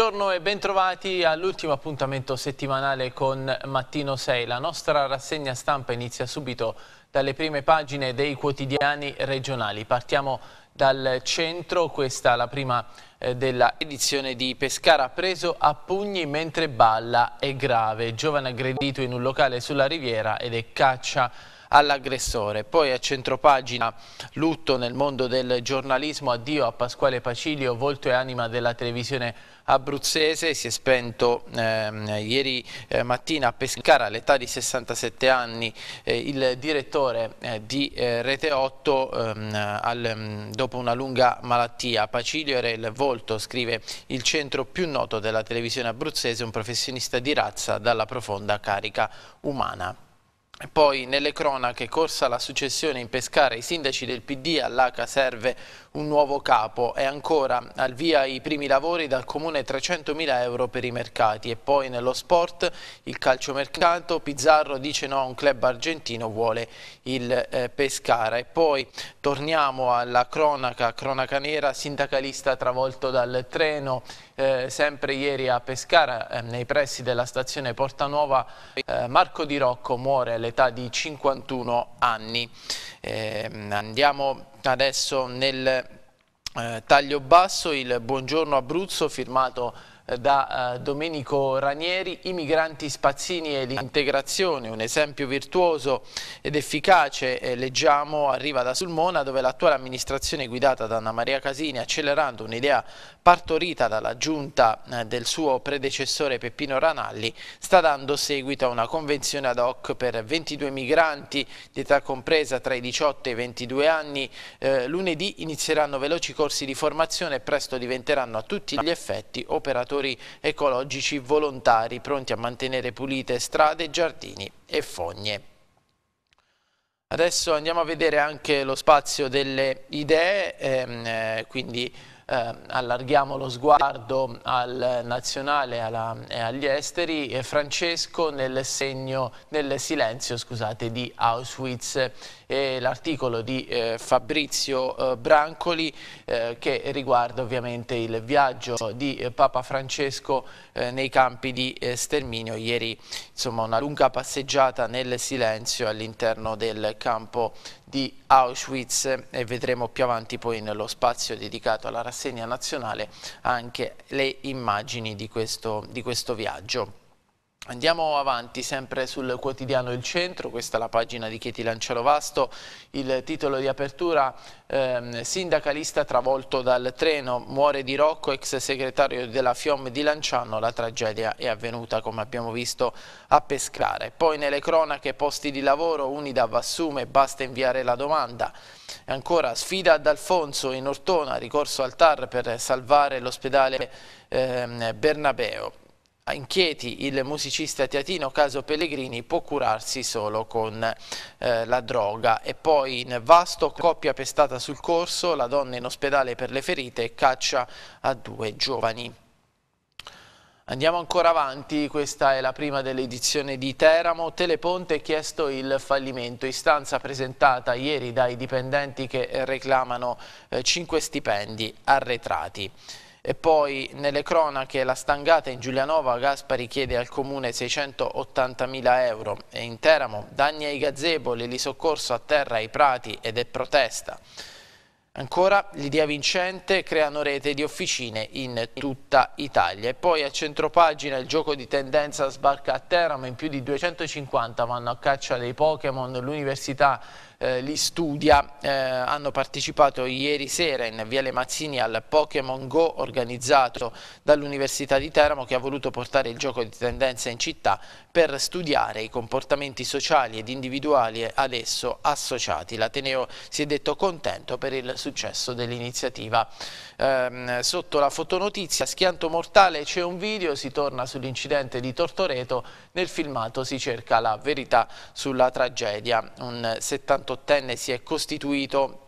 Buongiorno e bentrovati all'ultimo appuntamento settimanale con Mattino 6. La nostra rassegna stampa inizia subito dalle prime pagine dei quotidiani regionali. Partiamo dal centro, questa è la prima eh, della edizione di Pescara, preso a pugni mentre balla è grave, giovane aggredito in un locale sulla riviera ed è caccia all'aggressore. Poi a centropagina lutto nel mondo del giornalismo, addio a Pasquale Pacilio, volto e anima della televisione abruzzese, si è spento eh, ieri eh, mattina a Pescara all'età di 67 anni eh, il direttore eh, di eh, Rete 8 ehm, al, mm, dopo una lunga malattia. Pacilio era il volto, scrive il centro più noto della televisione abruzzese, un professionista di razza dalla profonda carica umana. Poi nelle cronache corsa la successione in Pescara, i sindaci del PD all'ACA serve un nuovo capo e ancora al via i primi lavori dal comune 300.000 euro per i mercati e poi nello sport il calciomercato Pizzarro dice no a un club argentino vuole il eh, Pescara e poi torniamo alla cronaca, cronaca nera, sindacalista travolto dal treno eh, sempre ieri a Pescara, eh, nei pressi della stazione Porta Nuova, eh, Marco Di Rocco muore all'età di 51 anni. Ehm, andiamo adesso nel eh, taglio basso, il buongiorno Abruzzo firmato eh, da eh, Domenico Ranieri, i migranti spazzini e l'integrazione, un esempio virtuoso ed efficace, leggiamo, arriva da Sulmona dove l'attuale amministrazione guidata da Anna Maria Casini accelerando un'idea partorita dalla giunta eh, del suo predecessore Peppino Ranalli, sta dando seguito a una convenzione ad hoc per 22 migranti di età compresa tra i 18 e i 22 anni. Eh, lunedì inizieranno veloci corsi di formazione e presto diventeranno a tutti gli effetti operatori ecologici volontari pronti a mantenere pulite strade, giardini e fogne. Adesso andiamo a vedere anche lo spazio delle idee, ehm, eh, quindi eh, allarghiamo lo sguardo al nazionale alla, e agli esteri, eh, Francesco nel, segno, nel silenzio scusate, di Auschwitz e l'articolo di eh, Fabrizio eh, Brancoli eh, che riguarda ovviamente il viaggio di eh, Papa Francesco nei campi di sterminio. Ieri insomma, una lunga passeggiata nel silenzio all'interno del campo di Auschwitz e vedremo più avanti poi nello spazio dedicato alla rassegna nazionale anche le immagini di questo, di questo viaggio. Andiamo avanti sempre sul quotidiano Il Centro, questa è la pagina di Chieti Lanciano Vasto, il titolo di apertura eh, sindacalista travolto dal treno, muore di Rocco, ex segretario della FIOM di Lanciano, la tragedia è avvenuta come abbiamo visto a Pescare. Poi nelle cronache posti di lavoro, Unida Vassume, basta inviare la domanda. E ancora sfida ad Alfonso in Ortona, ricorso al TAR per salvare l'ospedale eh, Bernabeo. In il musicista teatino Caso Pellegrini può curarsi solo con eh, la droga. E poi in Vasto coppia pestata sul corso, la donna in ospedale per le ferite caccia a due giovani. Andiamo ancora avanti, questa è la prima dell'edizione di Teramo. Teleponte ha chiesto il fallimento, istanza presentata ieri dai dipendenti che reclamano eh, 5 stipendi arretrati. E poi nelle cronache la stangata in Giulianova, Gaspari chiede al comune 680.000 euro e in Teramo danni ai gazebo, soccorso a terra ai prati ed è protesta. Ancora l'idea vincente creano rete di officine in tutta Italia. E poi a centropagina il gioco di tendenza sbarca a Teramo, in più di 250 vanno a caccia dei Pokémon, l'università eh, li studia, eh, hanno partecipato ieri sera in Viale Mazzini al Pokémon Go organizzato dall'Università di Teramo che ha voluto portare il gioco di tendenza in città per studiare i comportamenti sociali ed individuali ad esso associati. L'Ateneo si è detto contento per il successo dell'iniziativa ehm, sotto la fotonotizia, schianto mortale c'è un video, si torna sull'incidente di Tortoreto, nel filmato si cerca la verità sulla tragedia. Un 78enne si è costituito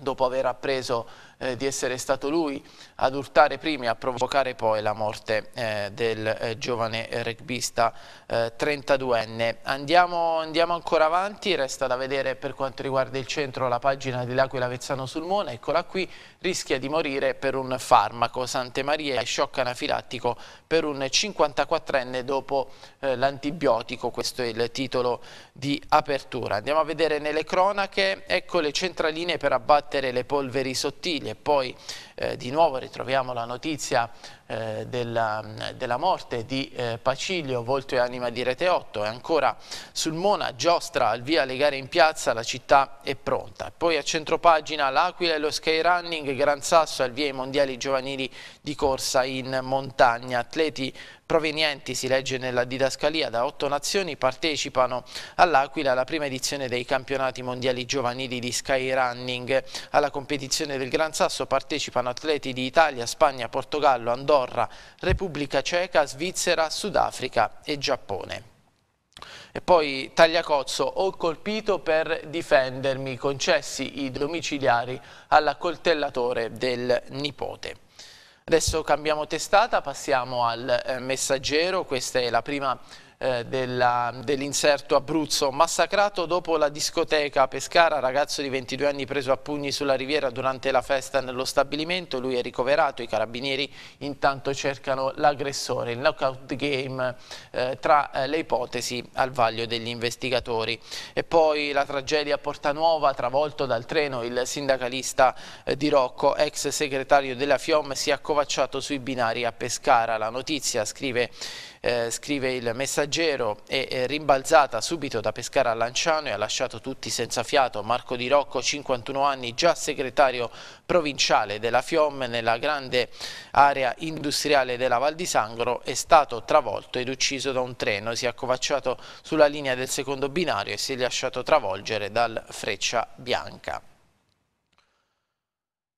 dopo aver appreso eh, di essere stato lui ad urtare prima e a provocare poi la morte eh, del eh, giovane rugbista 32enne. Eh, andiamo, andiamo, ancora avanti, resta da vedere per quanto riguarda il centro la pagina di L'Aquila Vezzano Sulmona, eccola qui, rischia di morire per un farmaco. Sante Santemaria è shock anafilattico per un 54enne dopo eh, l'antibiotico, questo è il titolo di apertura. Andiamo a vedere nelle cronache, ecco le centraline per abbattere le polveri sottili e poi eh, di nuovo ritroviamo la notizia eh, della, della, morte di eh, Pacilio, volto e anima di Rete 8 e ancora sul Mona, Giostra, al via le gare in piazza, la città è pronta. Poi a centropagina l'Aquila e lo skyrunning, Gran Sasso, al via i mondiali giovanili di corsa in montagna, atleti provenienti, si legge nella didascalia, da otto nazioni partecipano all'Aquila alla prima edizione dei campionati mondiali giovanili di skyrunning. Alla competizione del Gran Sasso partecipano atleti di Italia, Spagna, Portogallo, Andorra, Repubblica Ceca, Svizzera, Sudafrica e Giappone. E poi Tagliacozzo, ho colpito per difendermi, concessi i domiciliari all'accoltellatore del nipote. Adesso cambiamo testata, passiamo al eh, Messaggero, questa è la prima eh, dell'inserto dell Abruzzo, massacrato dopo la discoteca a Pescara, ragazzo di 22 anni preso a pugni sulla riviera durante la festa nello stabilimento, lui è ricoverato, i carabinieri intanto cercano l'aggressore, il knockout game eh, tra eh, le ipotesi al vaglio degli investigatori. E poi la tragedia a Porta Nuova, travolto dal treno il sindacalista eh, di Rocco, ex segretario della FIOM, si è accovacciato sui binari a Pescara. La notizia, scrive eh, scrive il messaggero, è rimbalzata subito da Pescara a Lanciano e ha lasciato tutti senza fiato. Marco Di Rocco, 51 anni, già segretario provinciale della FIOM nella grande area industriale della Val di Sangro, è stato travolto ed ucciso da un treno, si è accovacciato sulla linea del secondo binario e si è lasciato travolgere dal Freccia Bianca.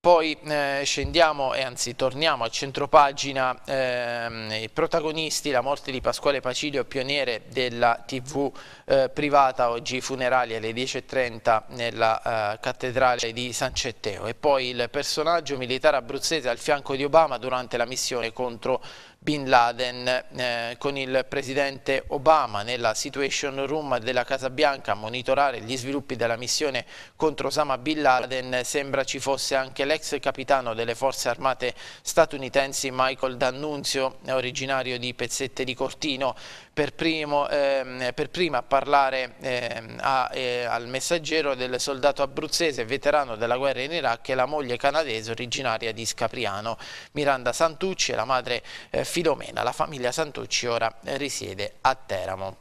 Poi eh, scendiamo e anzi torniamo a centropagina eh, i protagonisti, la morte di Pasquale Pacilio, pioniere della TV eh, privata, oggi funerali alle 10.30 nella eh, cattedrale di San Cetteo e poi il personaggio militare abruzzese al fianco di Obama durante la missione contro Bin Laden eh, con il presidente Obama nella Situation Room della Casa Bianca a monitorare gli sviluppi della missione contro Osama Bin Laden sembra ci fosse anche l'ex capitano delle forze armate statunitensi Michael D'Annunzio originario di Pezzette di Cortino per, primo, eh, per prima parlare eh, a, eh, al messaggero del soldato abruzzese veterano della guerra in Iraq e la moglie canadese originaria di Scapriano, Miranda Santucci e la madre eh, Filomena. La famiglia Santucci ora eh, risiede a Teramo.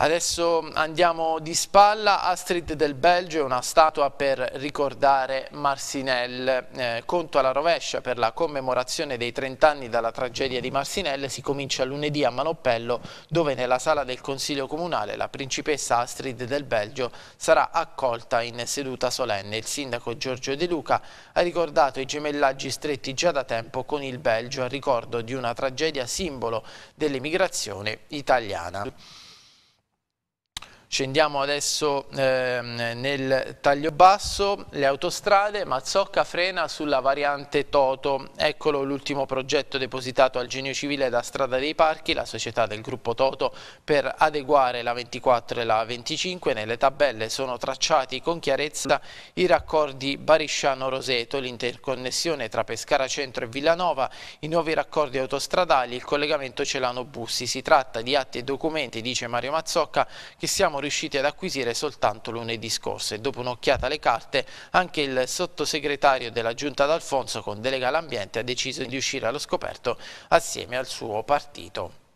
Adesso andiamo di spalla a Street del Belgio, una statua per ricordare Marcinelle. Eh, conto alla rovescia per la commemorazione dei 30 anni dalla tragedia di Marcinelle si comincia lunedì a Manoppello dove nella sala del Consiglio Comunale la principessa Astrid del Belgio sarà accolta in seduta solenne. Il sindaco Giorgio De Luca ha ricordato i gemellaggi stretti già da tempo con il Belgio a ricordo di una tragedia simbolo dell'emigrazione italiana. Scendiamo adesso ehm, nel taglio basso, le autostrade, Mazzocca frena sulla variante Toto. Eccolo l'ultimo progetto depositato al Genio Civile da Strada dei Parchi, la società del gruppo Toto, per adeguare la 24 e la 25. Nelle tabelle sono tracciati con chiarezza i raccordi Barisciano-Roseto, l'interconnessione tra Pescara Centro e Villanova, i nuovi raccordi autostradali, il collegamento Celano-Bussi. Si tratta di atti e documenti, dice Mario Mazzocca, che siamo riusciti ad acquisire soltanto lunedì scorso e dopo un'occhiata alle carte anche il sottosegretario della Giunta d'Alfonso con delega all'ambiente ha deciso di uscire allo scoperto assieme al suo partito.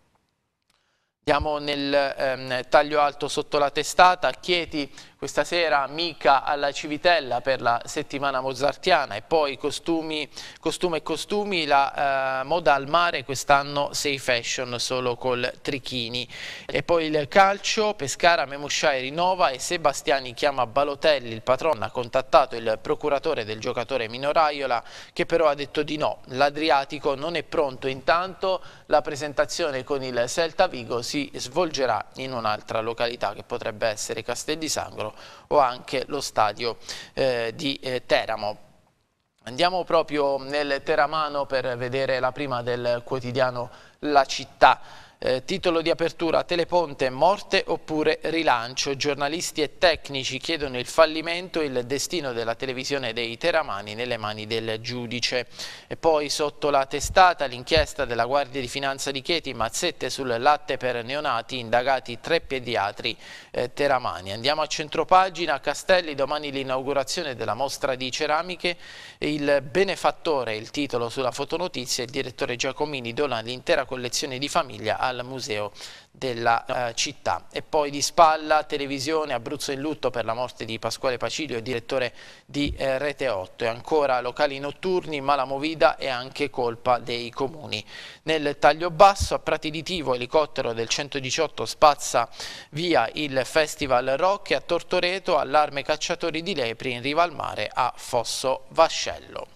Andiamo nel ehm, taglio alto sotto la testata, Chieti questa sera mica alla Civitella per la settimana mozartiana e poi costumi, costume e costumi, la eh, moda al mare quest'anno sei fashion solo col Trichini e poi il calcio, Pescara, Memusciai rinnova e Sebastiani chiama Balotelli, il patron ha contattato il procuratore del giocatore Minoraiola che però ha detto di no, l'Adriatico non è pronto intanto, la presentazione con il Celta Vigo si si svolgerà in un'altra località che potrebbe essere Castel di Sangro o anche lo stadio eh, di eh, Teramo. Andiamo proprio nel Teramano per vedere la prima del quotidiano La Città. Eh, titolo di apertura Teleponte, morte oppure rilancio. Giornalisti e tecnici chiedono il fallimento e il destino della televisione dei Teramani nelle mani del giudice. E poi sotto la testata l'inchiesta della Guardia di Finanza di Chieti, mazzette sul latte per neonati, indagati tre pediatri eh, teramani. Andiamo a centropagina, Castelli, domani l'inaugurazione della mostra di ceramiche, il benefattore, il titolo sulla fotonotizia, il direttore Giacomini dona l'intera collezione di famiglia a al museo della eh, città. E poi di spalla televisione Abruzzo in lutto per la morte di Pasquale Pacilio, direttore di eh, Rete 8 e ancora locali notturni, mala movida e anche colpa dei comuni. Nel taglio basso a Prati di Tivo elicottero del 118 spazza via il Festival Rock e a Tortoreto allarme cacciatori di lepri in riva al mare a Fosso Vascello.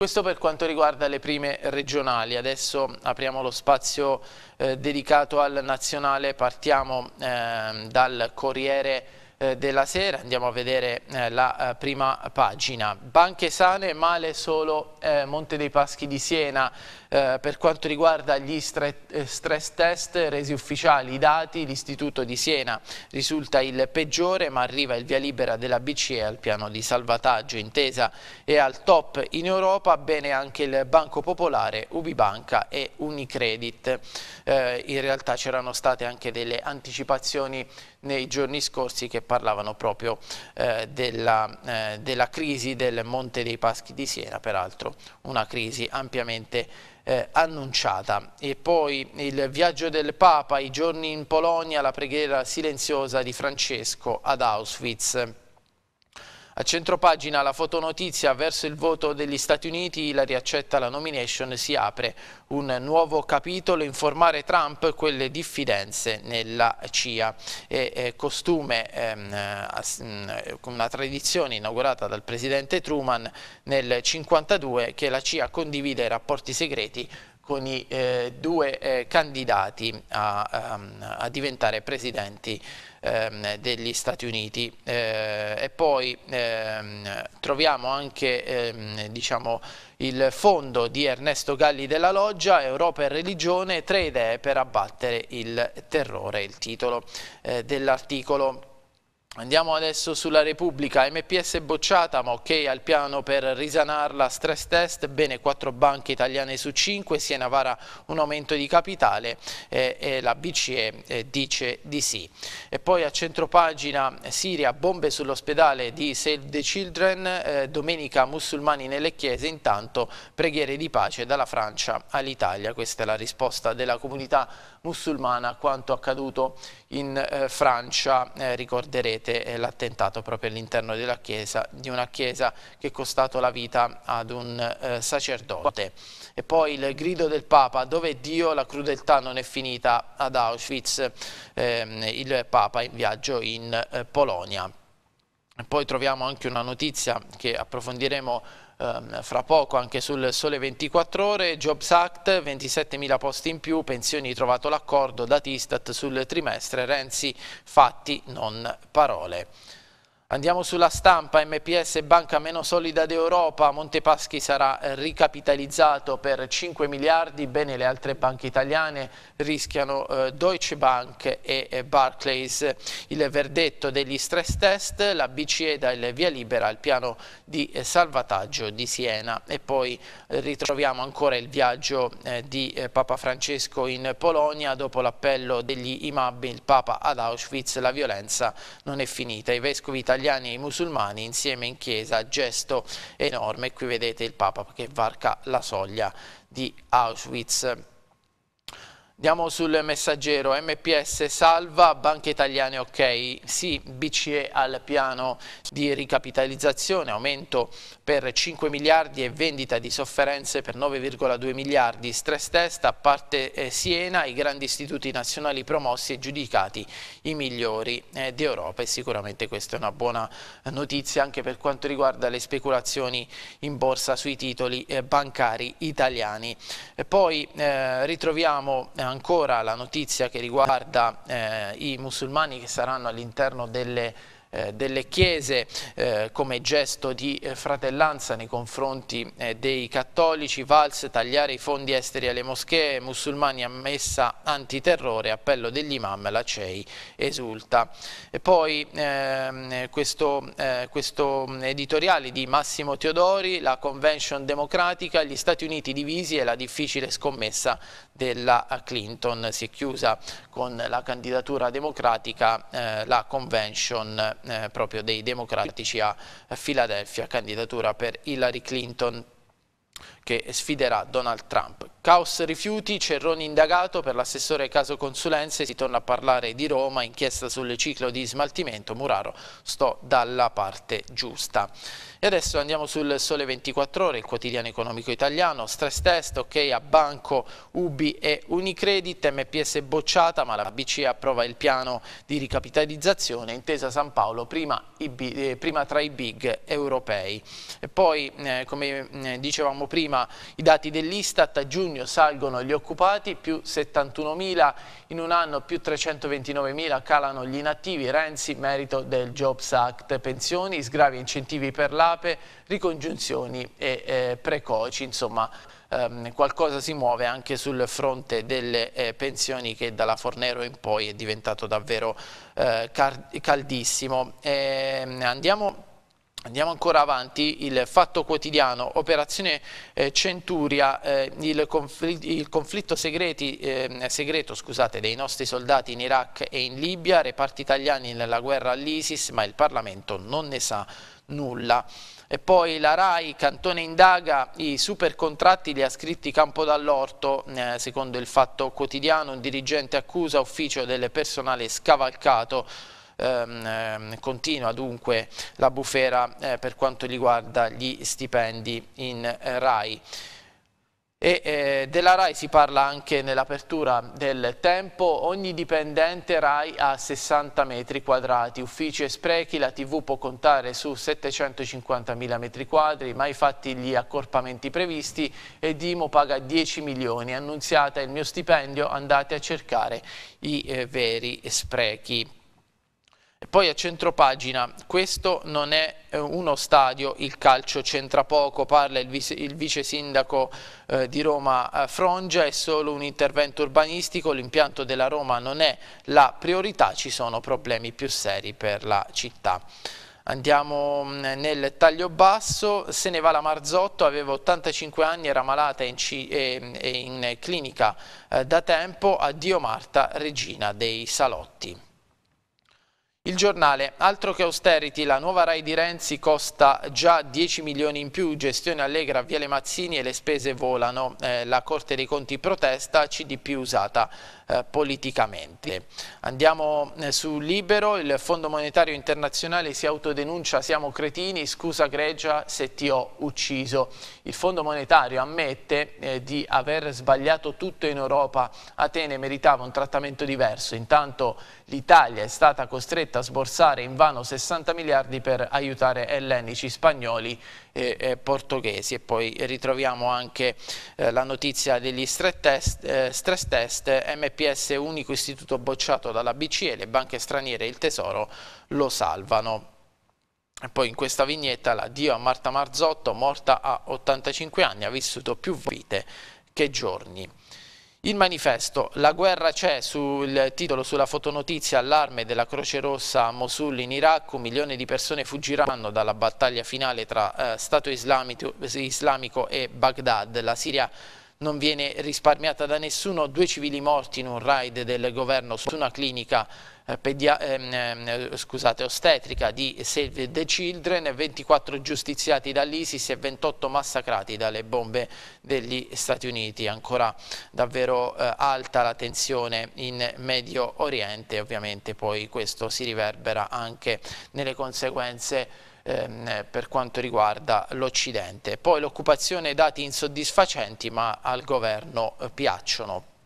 Questo per quanto riguarda le prime regionali, adesso apriamo lo spazio eh, dedicato al nazionale, partiamo eh, dal Corriere eh, della Sera, andiamo a vedere eh, la eh, prima pagina. Banche sane, male solo eh, Monte dei Paschi di Siena, eh, per quanto riguarda gli eh, stress test resi ufficiali i dati, l'Istituto di Siena risulta il peggiore ma arriva il via libera della BCE al piano di salvataggio intesa e al top in Europa, bene anche il Banco Popolare, Ubibanca e Unicredit. Eh, in realtà c'erano state anche delle anticipazioni nei giorni scorsi che parlavano proprio eh, della, eh, della crisi del Monte dei Paschi di Siena, peraltro una crisi ampiamente eh, annunciata. E poi il viaggio del Papa, i giorni in Polonia, la preghiera silenziosa di Francesco ad Auschwitz. A centropagina la fotonotizia verso il voto degli Stati Uniti, Hillary accetta la nomination, si apre un nuovo capitolo, informare Trump quelle diffidenze nella CIA. E, eh, costume, ehm, mm, una tradizione inaugurata dal presidente Truman nel 1952 che la CIA condivide i rapporti segreti con i eh, due eh, candidati a, a, ehm, a diventare presidenti ehm, degli Stati Uniti. Eh, e poi ehm, troviamo anche ehm, diciamo, il fondo di Ernesto Galli della Loggia, Europa e religione, tre idee per abbattere il terrore, il titolo eh, dell'articolo. Andiamo adesso sulla Repubblica, MPS bocciata ma ok al piano per risanarla, stress test, bene 4 banche italiane su 5, Siena vara un aumento di capitale eh, e la BCE eh, dice di sì. E poi a centropagina Siria, bombe sull'ospedale di Save the Children, eh, domenica musulmani nelle chiese, intanto preghiere di pace dalla Francia all'Italia, questa è la risposta della comunità musulmana quanto accaduto in eh, Francia, eh, ricorderete eh, l'attentato proprio all'interno della chiesa, di una chiesa che è costato la vita ad un eh, sacerdote. E poi il grido del Papa, dove Dio la crudeltà non è finita ad Auschwitz, ehm, il Papa in viaggio in eh, Polonia. E Poi troviamo anche una notizia che approfondiremo Ehm, fra poco anche sul Sole 24 Ore, Jobs Act, 27.000 posti in più, pensioni trovato l'accordo, Datistat sul trimestre, Renzi fatti non parole. Andiamo sulla stampa, MPS banca meno solida d'Europa, Montepaschi sarà ricapitalizzato per 5 miliardi, bene le altre banche italiane rischiano eh, Deutsche Bank e eh, Barclays. Il verdetto degli stress test, la BCE dà il via libera al piano di eh, salvataggio di Siena e poi ritroviamo ancora il viaggio di Papa Francesco in Polonia dopo l'appello degli imam, il Papa ad Auschwitz, la violenza non è finita. I vescovi italiani italiani e i musulmani insieme in chiesa, gesto enorme. Qui vedete il Papa che varca la soglia di Auschwitz. Andiamo sul messaggero, MPS salva, banche italiane ok, sì, BCE al piano di ricapitalizzazione, aumento per 5 miliardi e vendita di sofferenze per 9,2 miliardi, stress test a parte eh, Siena, i grandi istituti nazionali promossi e giudicati i migliori eh, d'Europa e sicuramente questa è una buona eh, notizia anche per quanto riguarda le speculazioni in borsa sui titoli bancari italiani. E poi ritroviamo ancora la notizia che riguarda i musulmani che saranno all'interno delle eh, delle chiese eh, come gesto di eh, fratellanza nei confronti eh, dei cattolici, valse, tagliare i fondi esteri alle moschee, musulmani a messa antiterrore, appello degli imam, la CEI esulta. E poi ehm, questo, questo editoriale di Massimo Teodori, la convention democratica, gli Stati Uniti divisi e la difficile scommessa della eh, Clinton si è chiusa con la candidatura democratica eh, la convention eh, proprio dei democratici a Filadelfia, candidatura per Hillary Clinton che sfiderà Donald Trump. Caos rifiuti, Cerroni indagato per l'assessore caso consulenze, si torna a parlare di Roma, inchiesta sul ciclo di smaltimento, Muraro sto dalla parte giusta. E adesso andiamo sul Sole 24 Ore, il quotidiano economico italiano, stress test, ok a Banco, Ubi e Unicredit, MPS bocciata ma la BCE approva il piano di ricapitalizzazione, intesa San Paolo prima, IB, eh, prima tra i big europei. E poi eh, come mm, dicevamo prima prima i dati dell'Istat, a giugno salgono gli occupati, più 71.000, in un anno più 329.000 calano gli inattivi, Renzi merito del Jobs Act, pensioni, sgravi e incentivi per l'APE, ricongiunzioni e eh, precoci, insomma ehm, qualcosa si muove anche sul fronte delle eh, pensioni che dalla Fornero in poi è diventato davvero eh, caldissimo. E, ehm, andiamo Andiamo ancora avanti, il fatto quotidiano, operazione eh, Centuria, eh, il, confl il, conflitto segreti, eh, segreto scusate, dei nostri soldati in Iraq e in Libia, reparti italiani nella guerra all'ISIS, ma il Parlamento non ne sa nulla. E poi la RAI, Cantone indaga, i super contratti li ha scritti Campodall'Orto, eh, secondo il Fatto Quotidiano, un dirigente accusa ufficio del personale scavalcato, Ehm, ehm, continua dunque la bufera eh, per quanto riguarda gli stipendi in eh, RAI. E, eh, della RAI si parla anche nell'apertura del tempo, ogni dipendente RAI ha 60 metri quadrati, uffici e sprechi, la TV può contare su 750.000 metri quadri, mai fatti gli accorpamenti previsti e Dimo paga 10 milioni, annunziata il mio stipendio andate a cercare i eh, veri sprechi. Poi a centropagina, questo non è eh, uno stadio, il calcio c'entra poco, parla il, vice, il vice sindaco eh, di Roma eh, Frongia, è solo un intervento urbanistico, l'impianto della Roma non è la priorità, ci sono problemi più seri per la città. Andiamo mm, nel taglio basso, se ne va la Marzotto, aveva 85 anni, era malata in, in clinica eh, da tempo, addio Marta, regina dei salotti. Il giornale, altro che austerity, la nuova RAI di Renzi costa già 10 milioni in più, gestione allegra via Le Mazzini e le spese volano, eh, la Corte dei Conti protesta, CDP usata. Eh, politicamente. Andiamo eh, su Libero, il Fondo Monetario Internazionale si autodenuncia siamo cretini, scusa Grecia se ti ho ucciso. Il Fondo Monetario ammette eh, di aver sbagliato tutto in Europa, Atene meritava un trattamento diverso, intanto l'Italia è stata costretta a sborsare in vano 60 miliardi per aiutare ellenici, spagnoli e portoghesi e poi ritroviamo anche la notizia degli stress test, stress test MP l'EPS unico istituto bocciato dalla BCE, le banche straniere e il Tesoro lo salvano. E poi in questa vignetta l'addio a Marta Marzotto, morta a 85 anni, ha vissuto più vite che giorni. Il manifesto La guerra c'è sul titolo sulla fotonotizia allarme della Croce Rossa a Mosul in Iraq, un milione di persone fuggiranno dalla battaglia finale tra eh, Stato islamico, islamico e Baghdad. La Siria non viene risparmiata da nessuno, due civili morti in un raid del governo su una clinica eh, Pedia, ehm, ehm, scusate, ostetrica di Save the Children, 24 giustiziati dall'ISIS e 28 massacrati dalle bombe degli Stati Uniti. Ancora davvero eh, alta la tensione in Medio Oriente, ovviamente poi questo si riverbera anche nelle conseguenze ehm, per quanto riguarda l'Occidente. Poi l'occupazione dati insoddisfacenti ma al governo eh, piacciono.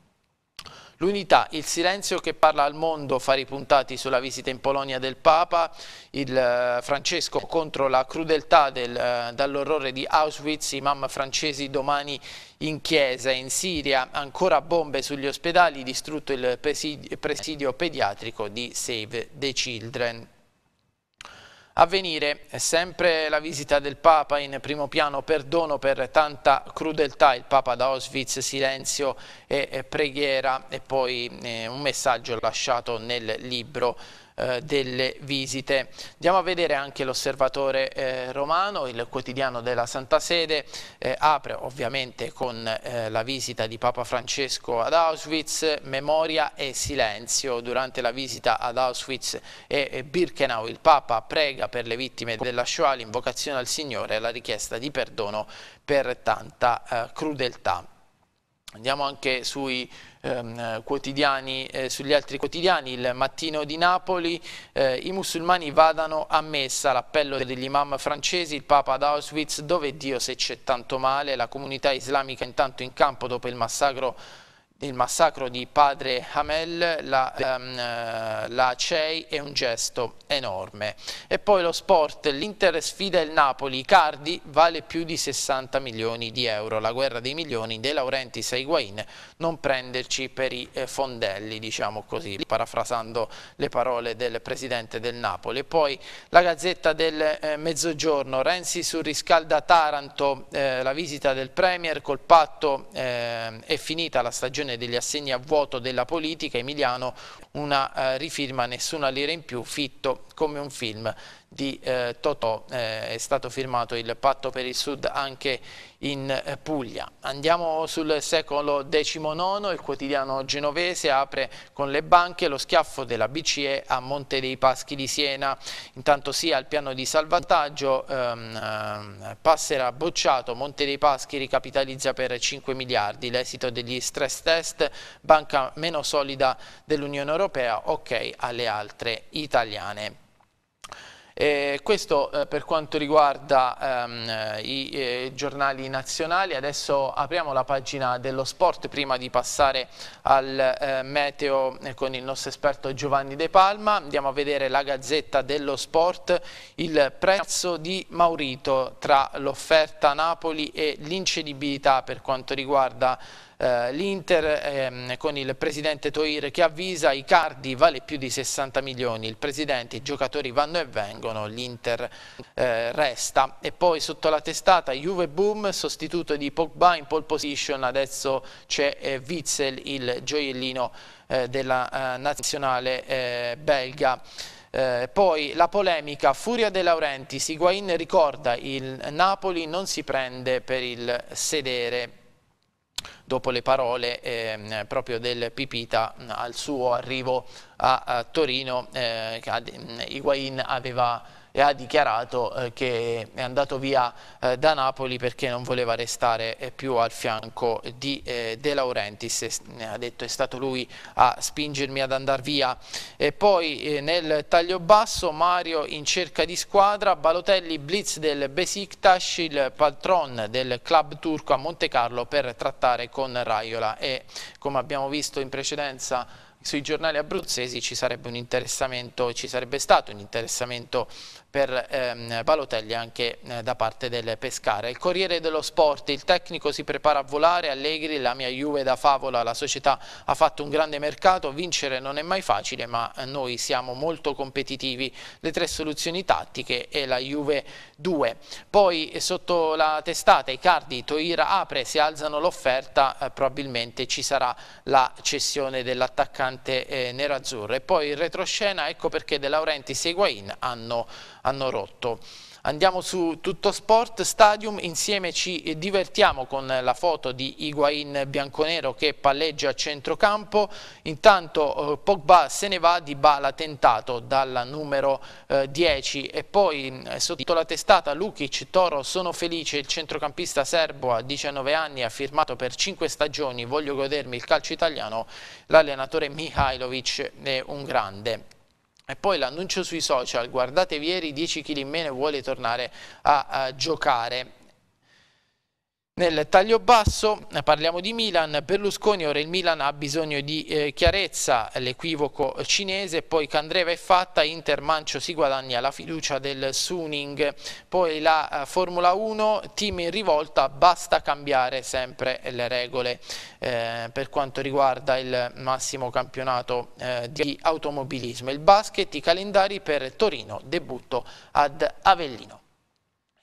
L'unità, il silenzio che parla al mondo fa ripuntati sulla visita in Polonia del Papa, il eh, Francesco contro la crudeltà del, eh, dall'orrore di Auschwitz, i imam francesi domani in chiesa, in Siria ancora bombe sugli ospedali, distrutto il presidio, presidio pediatrico di Save the Children avvenire è sempre la visita del Papa in primo piano, perdono per tanta crudeltà, il Papa da Auschwitz, silenzio e preghiera e poi eh, un messaggio lasciato nel libro eh, delle visite. Andiamo a vedere anche l'osservatore eh, romano, il quotidiano della Santa Sede, eh, apre ovviamente con eh, la visita di Papa Francesco ad Auschwitz, memoria e silenzio. Durante la visita ad Auschwitz e Birkenau il Papa prega per le vittime della Shoah l'invocazione al Signore e la richiesta di perdono per tanta eh, crudeltà. Andiamo anche sui ehm, quotidiani, eh, sugli altri quotidiani, il mattino di Napoli, eh, i musulmani vadano a messa, l'appello degli imam francesi, il Papa ad Auschwitz, dove Dio se c'è tanto male, la comunità islamica intanto in campo dopo il massacro il massacro di padre Hamel, la, ehm, eh, la CEI è un gesto enorme. E poi lo sport, l'Inter sfida il Napoli, Cardi vale più di 60 milioni di euro, la guerra dei milioni, De Laurenti e non prenderci per i eh, fondelli, diciamo così, parafrasando le parole del presidente del Napoli. E poi la Gazzetta del eh, Mezzogiorno, Renzi surriscalda Taranto, eh, la visita del Premier, col patto eh, è finita la stagione degli assegni a vuoto della politica, Emiliano una eh, rifirma Nessuna lira in più, fitto come un film di eh, Totò, eh, è stato firmato il patto per il sud anche in eh, Puglia. Andiamo sul secolo XIX, il quotidiano genovese apre con le banche lo schiaffo della BCE a Monte dei Paschi di Siena, intanto sì al piano di salvataggio, ehm, ehm passerà bocciato, Monte dei Paschi ricapitalizza per 5 miliardi, l'esito degli stress test, banca meno solida dell'Unione Europea, europea, ok alle altre italiane. Eh, questo eh, per quanto riguarda ehm, i eh, giornali nazionali, adesso apriamo la pagina dello sport prima di passare al eh, meteo eh, con il nostro esperto Giovanni De Palma, andiamo a vedere la gazzetta dello sport, il prezzo di Maurito tra l'offerta Napoli e l'incedibilità per quanto riguarda eh, l'Inter ehm, con il presidente Toir che avvisa Icardi vale più di 60 milioni, il presidente, i giocatori vanno e vengono, l'Inter eh, resta e poi sotto la testata Juve Boom, sostituto di Pogba in pole position, adesso c'è eh, Witzel il gioiellino eh, della eh, nazionale eh, belga. Eh, poi la polemica, furia De Laurenti, Siguain ricorda il Napoli non si prende per il sedere dopo le parole eh, proprio del Pipita mm, al suo arrivo a, a Torino, eh, mm, Higuain aveva e ha dichiarato eh, che è andato via eh, da Napoli perché non voleva restare eh, più al fianco di eh, De Laurentiis, e, ha detto è stato lui a spingermi ad andare via. E poi eh, nel taglio basso Mario in cerca di squadra, Balotelli blitz del Besiktas, il patron del club turco a Monte Carlo per trattare con Raiola e come abbiamo visto in precedenza sui giornali abruzzesi ci sarebbe un interessamento, ci sarebbe stato un interessamento per ehm, Balotelli anche eh, da parte del Pescara. Il Corriere dello Sport, il tecnico si prepara a volare, Allegri, la mia Juve da favola, la società ha fatto un grande mercato, vincere non è mai facile ma eh, noi siamo molto competitivi, le tre soluzioni tattiche e la Juve 2. Poi eh, sotto la testata i cardi, Toira apre, si alzano l'offerta eh, probabilmente ci sarà la cessione dell'attaccante eh, nerazzurro e poi in retroscena ecco perché De Laurenti e Seguain hanno hanno rotto. Andiamo su Tutto Sport Stadium, insieme ci divertiamo con la foto di Higuain bianconero che palleggia a centrocampo, intanto eh, Pogba se ne va di bala tentato dalla numero 10 eh, e poi mm, sotto la testata Lukic, Toro, sono felice, il centrocampista serbo a 19 anni ha firmato per 5 stagioni, voglio godermi il calcio italiano, l'allenatore Mihailovic è un grande. E poi l'annuncio sui social, guardatevi ieri 10 kg in meno e vuole tornare a, a giocare. Nel taglio basso eh, parliamo di Milan, Berlusconi, ora il Milan ha bisogno di eh, chiarezza, l'equivoco cinese, poi Candreva è fatta, Inter Mancio si guadagna la fiducia del Suning, poi la eh, Formula 1, team in rivolta, basta cambiare sempre le regole eh, per quanto riguarda il massimo campionato eh, di automobilismo, il basket, i calendari per Torino, debutto ad Avellino.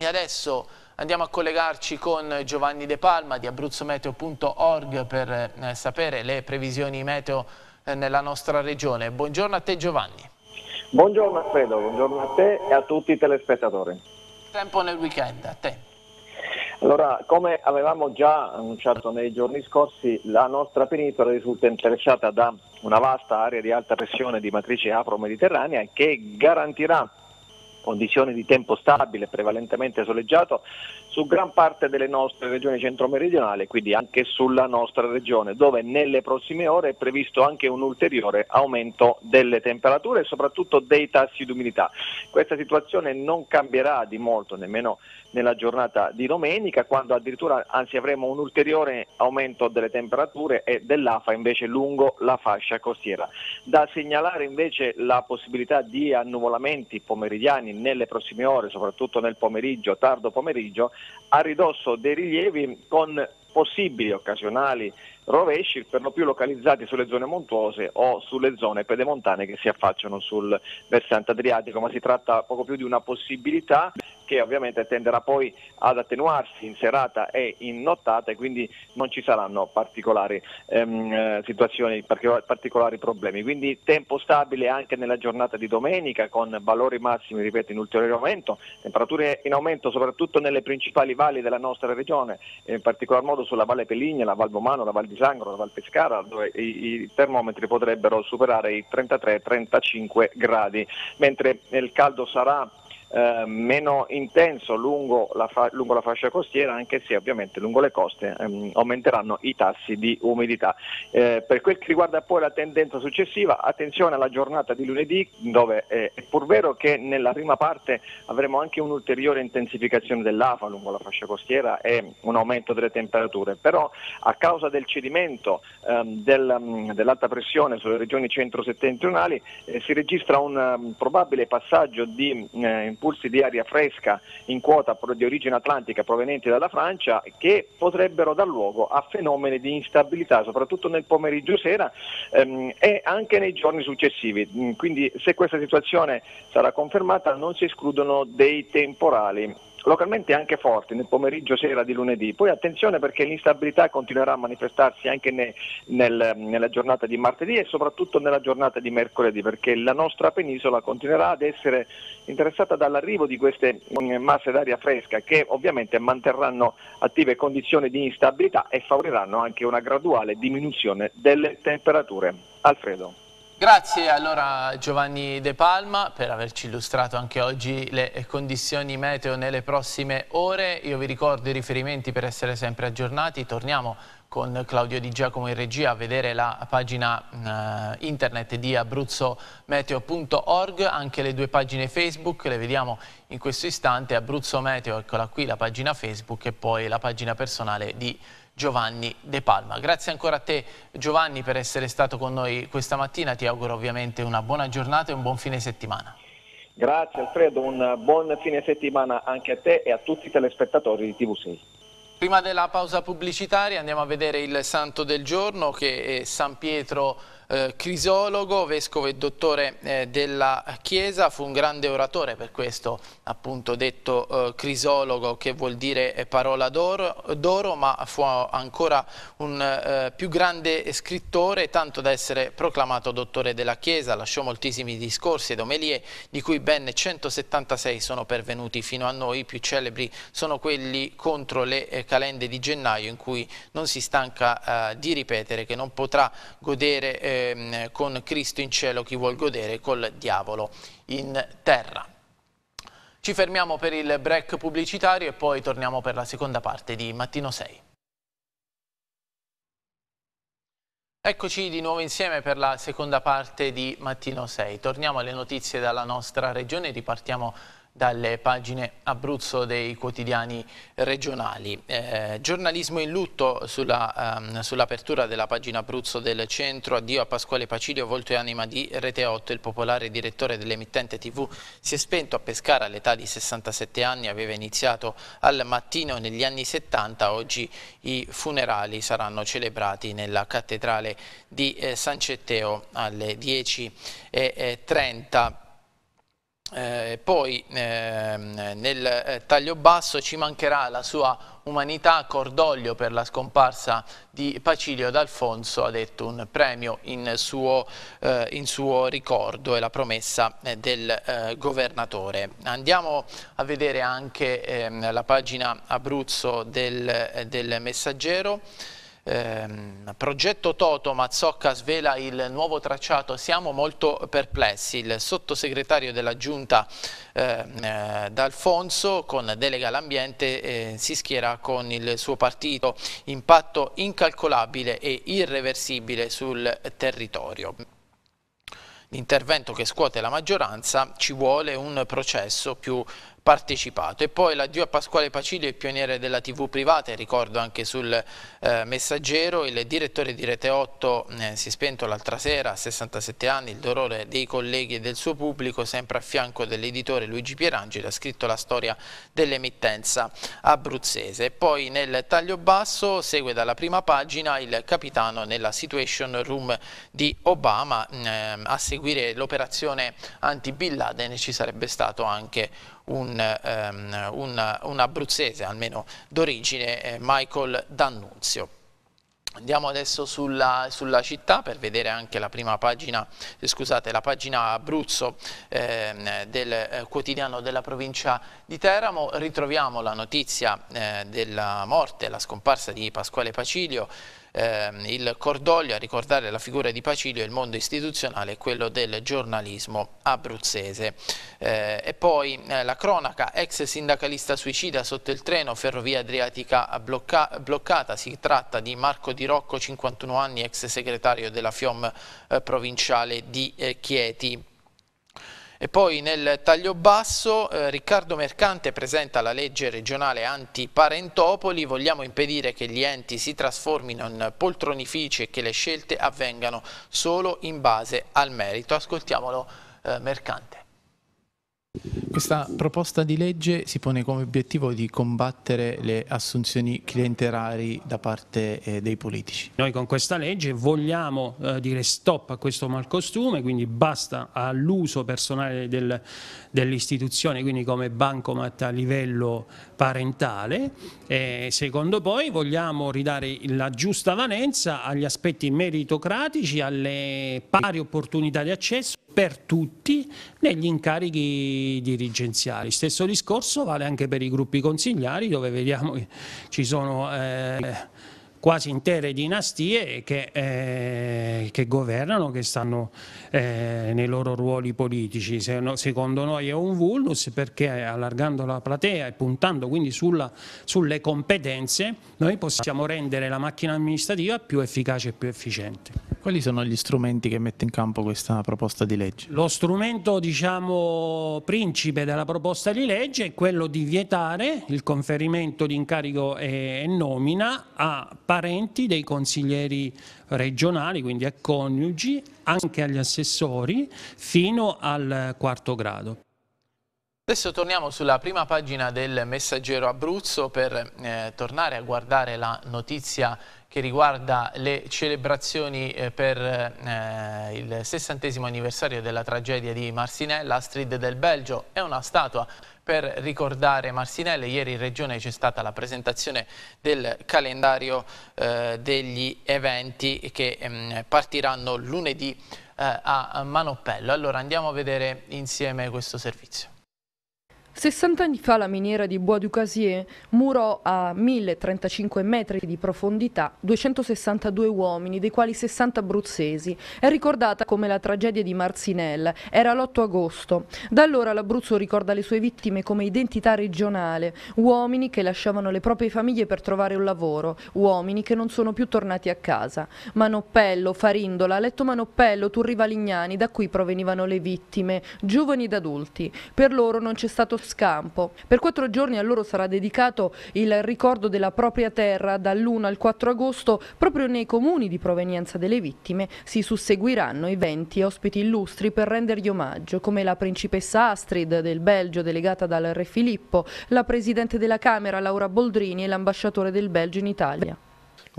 E adesso Andiamo a collegarci con Giovanni De Palma di abruzzometeo.org per eh, sapere le previsioni meteo eh, nella nostra regione. Buongiorno a te Giovanni. Buongiorno Alfredo, buongiorno a te e a tutti i telespettatori. Tempo nel weekend, a te. Allora, come avevamo già annunciato nei giorni scorsi, la nostra penisola risulta interessata da una vasta area di alta pressione di matrice afro-mediterranea che garantirà condizioni di tempo stabile, prevalentemente soleggiato, su gran parte delle nostre regioni centro-meridionali, quindi anche sulla nostra regione, dove nelle prossime ore è previsto anche un ulteriore aumento delle temperature e soprattutto dei tassi di umidità. Questa situazione non cambierà di molto nemmeno nella giornata di domenica, quando addirittura anzi avremo un ulteriore aumento delle temperature e dell'AFA invece lungo la fascia costiera. Da segnalare invece la possibilità di annuvolamenti pomeridiani nelle prossime ore, soprattutto nel pomeriggio, tardo pomeriggio, a ridosso dei rilievi con possibili occasionali rovesci per lo più localizzati sulle zone montuose o sulle zone pedemontane che si affacciano sul versante adriatico, ma si tratta poco più di una possibilità che ovviamente tenderà poi ad attenuarsi in serata e in nottata e quindi non ci saranno particolari ehm, eh, situazioni, particolari problemi. Quindi tempo stabile anche nella giornata di domenica con valori massimi, ripeto, in ulteriore aumento, temperature in aumento soprattutto nelle principali valli della nostra regione, in particolar modo sulla Valle Peligna, la Val Bomano, la Val di Zangro, Val Pescara, dove i, i termometri potrebbero superare i 33-35 gradi, mentre il caldo sarà eh, meno intenso lungo la, fa- lungo la, fascia costiera, anche se ovviamente lungo le coste ehm, aumenteranno i tassi di umidità. Eh, per quel che riguarda poi la tendenza successiva, attenzione alla giornata di lunedì, dove eh, è pur vero che nella prima parte avremo anche un'ulteriore intensificazione dell'AFA lungo la fascia costiera e un aumento delle temperature, però a causa del cedimento ehm, del, um, dell'alta pressione sulle regioni centro-settentrionali eh, si registra un um, probabile passaggio di mm, eh, impulsi di aria fresca in quota di origine atlantica provenienti dalla Francia che potrebbero dar luogo a fenomeni di instabilità, soprattutto nel pomeriggio sera ehm, e anche nei giorni successivi. Mm, quindi se questa situazione sarà confermata non si escludono dei temporali localmente anche forti nel pomeriggio sera di lunedì. Poi attenzione perché l'instabilità continuerà a manifestarsi anche ne, nel, nella giornata di martedì e soprattutto nella giornata di mercoledì perché la nostra penisola continuerà ad essere interessata dall'arrivo di queste mm, masse d'aria fresca che ovviamente manterranno attive condizioni di instabilità e favoriranno anche una graduale diminuzione delle temperature. Alfredo. Grazie allora Giovanni De Palma per averci illustrato anche oggi le condizioni meteo nelle prossime ore. Io vi ricordo i riferimenti per essere sempre aggiornati. Torniamo con Claudio Di Giacomo in regia a vedere la pagina eh, internet di abruzzometeo.org, anche le due pagine Facebook, le vediamo in questo istante, Abruzzo Meteo, eccola qui la pagina Facebook e poi la pagina personale di Abruzzo Giovanni De Palma. Grazie ancora a te Giovanni per essere stato con noi questa mattina, ti auguro ovviamente una buona giornata e un buon fine settimana. Grazie Alfredo, un buon fine settimana anche a te e a tutti i telespettatori di TV6. Prima della pausa pubblicitaria andiamo a vedere il santo del giorno che è San Pietro eh, Crisologo, vescovo e dottore eh, della Chiesa, fu un grande oratore, per questo appunto detto eh, Crisologo che vuol dire eh, parola d'oro, ma fu ancora un eh, più grande scrittore, tanto da essere proclamato dottore della Chiesa, lasciò moltissimi discorsi ed omelie, di cui ben 176 sono pervenuti fino a noi, i più celebri sono quelli contro le eh, calende di gennaio in cui non si stanca di ripetere che non potrà godere Ehm, con Cristo in cielo chi vuol godere col diavolo in terra. Ci fermiamo per il break pubblicitario e poi torniamo per la seconda parte di Mattino 6. Eccoci di nuovo insieme per la seconda parte di Mattino 6. Torniamo alle notizie dalla nostra regione, ripartiamo dalle pagine Abruzzo dei quotidiani regionali. Eh, giornalismo in lutto ehm, sull'apertura ehm, sull della pagina Abruzzo del centro, addio a Pasquale Pacilio, volto e anima di Rete 8, il popolare direttore dell'emittente TV si è spento a Pescara all'età di 67 anni, aveva iniziato al mattino negli anni 70, oggi i funerali saranno celebrati nella cattedrale di eh, San Cetteo alle 10.30. Eh, poi ehm, nel eh, taglio basso ci mancherà la sua umanità, cordoglio per la scomparsa di Pacilio D'Alfonso, ha detto un premio in suo, eh, in suo ricordo e la promessa eh, del eh, governatore. Andiamo a vedere anche ehm, la pagina Abruzzo del, eh, del Messaggero. Ehm, progetto Toto Mazzocca svela il nuovo tracciato, siamo molto perplessi. Il sottosegretario della Giunta ehm, eh, D'Alfonso con delega all'ambiente eh, si schiera con il suo partito. Impatto incalcolabile e irreversibile sul territorio. L'intervento che scuote la maggioranza ci vuole un processo più partecipato. E poi l'addio a Pasquale Pacilio, il pioniere della TV privata, e ricordo anche sul eh, messaggero, il direttore di Rete 8 eh, si è spento l'altra sera a 67 anni, il dolore dei colleghi e del suo pubblico, sempre a fianco dell'editore Luigi Pierangeli, ha scritto la storia dell'emittenza abruzzese. E poi nel taglio basso segue dalla prima pagina il capitano nella situation room di Obama, eh, a seguire l'operazione anti-Bin Laden ci sarebbe stato anche un, um, un, un abruzzese, almeno d'origine, eh, Michael D'Annunzio. Andiamo adesso sulla, sulla, città per vedere anche la prima pagina, eh, scusate, la pagina Abruzzo eh, del eh, quotidiano della provincia di Teramo. Ritroviamo la notizia eh, della morte, la scomparsa di Pasquale Pacilio, eh, il cordoglio a ricordare la figura di Pacilio il mondo istituzionale e quello del giornalismo abruzzese. Eh, e poi eh, la cronaca, ex sindacalista suicida sotto il treno, ferrovia adriatica blocca bloccata, si tratta di Marco Di Rocco, 51 anni, ex segretario della FIOM eh, provinciale di eh, Chieti. E poi nel taglio basso eh, Riccardo Mercante presenta la legge regionale anti-parentopoli, vogliamo impedire che gli enti si trasformino in poltronifici e che le scelte avvengano solo in base al merito. Ascoltiamolo eh, Mercante. Questa proposta di legge si pone come obiettivo di combattere le assunzioni clientelari da parte eh, dei politici. Noi con questa legge vogliamo eh, dire stop a questo malcostume, quindi basta all'uso personale del, dell'istituzione, quindi come bancomat a livello parentale. Eh, secondo poi vogliamo ridare la giusta valenza agli aspetti meritocratici, alle pari opportunità di accesso per tutti negli incarichi dirigenziali. Stesso discorso vale anche per i gruppi consigliari dove vediamo che ci sono... Eh, quasi intere dinastie che, eh, che governano, che stanno eh, nei loro ruoli politici. Se no, secondo noi è un vulnus perché eh, allargando la platea e puntando quindi sulla, sulle competenze noi possiamo rendere la macchina amministrativa più efficace e più efficiente. Quali sono gli strumenti che mette in campo questa proposta di legge? Lo strumento diciamo, principe della proposta di legge è quello di vietare il conferimento di incarico e nomina a parenti dei consiglieri regionali, quindi a coniugi, anche agli assessori, fino al quarto grado. Adesso torniamo sulla prima pagina del Messaggero Abruzzo per eh, tornare a guardare la notizia che riguarda le celebrazioni eh, per eh, il sessantesimo anniversario della tragedia di Marsinella Astrid del Belgio. È una statua per ricordare Marsinelle. Ieri in Regione c'è stata la presentazione del calendario eh, degli eventi che ehm, partiranno lunedì eh, a Manopello. Allora andiamo a vedere insieme questo servizio. 60 anni fa la miniera di Bois du Casier murò a 1035 metri di profondità 262 uomini, dei quali 60 abruzzesi. È ricordata come la tragedia di Marzinelle, era l'8 agosto. Da allora l'Abruzzo ricorda le sue vittime come identità regionale, uomini che lasciavano le proprie famiglie per trovare un lavoro, uomini che non sono più tornati a casa. Manoppello, Farindola, Letto Manoppello, Turri Valignani, da cui provenivano le vittime, giovani ed adulti. Per loro non c'è stato Scampo. Per quattro giorni a loro sarà dedicato il ricordo della propria terra dall'1 al 4 agosto proprio nei comuni di provenienza delle vittime si susseguiranno eventi e ospiti illustri per rendergli omaggio come la principessa Astrid del Belgio delegata dal re Filippo, la presidente della Camera Laura Boldrini e l'ambasciatore del Belgio in Italia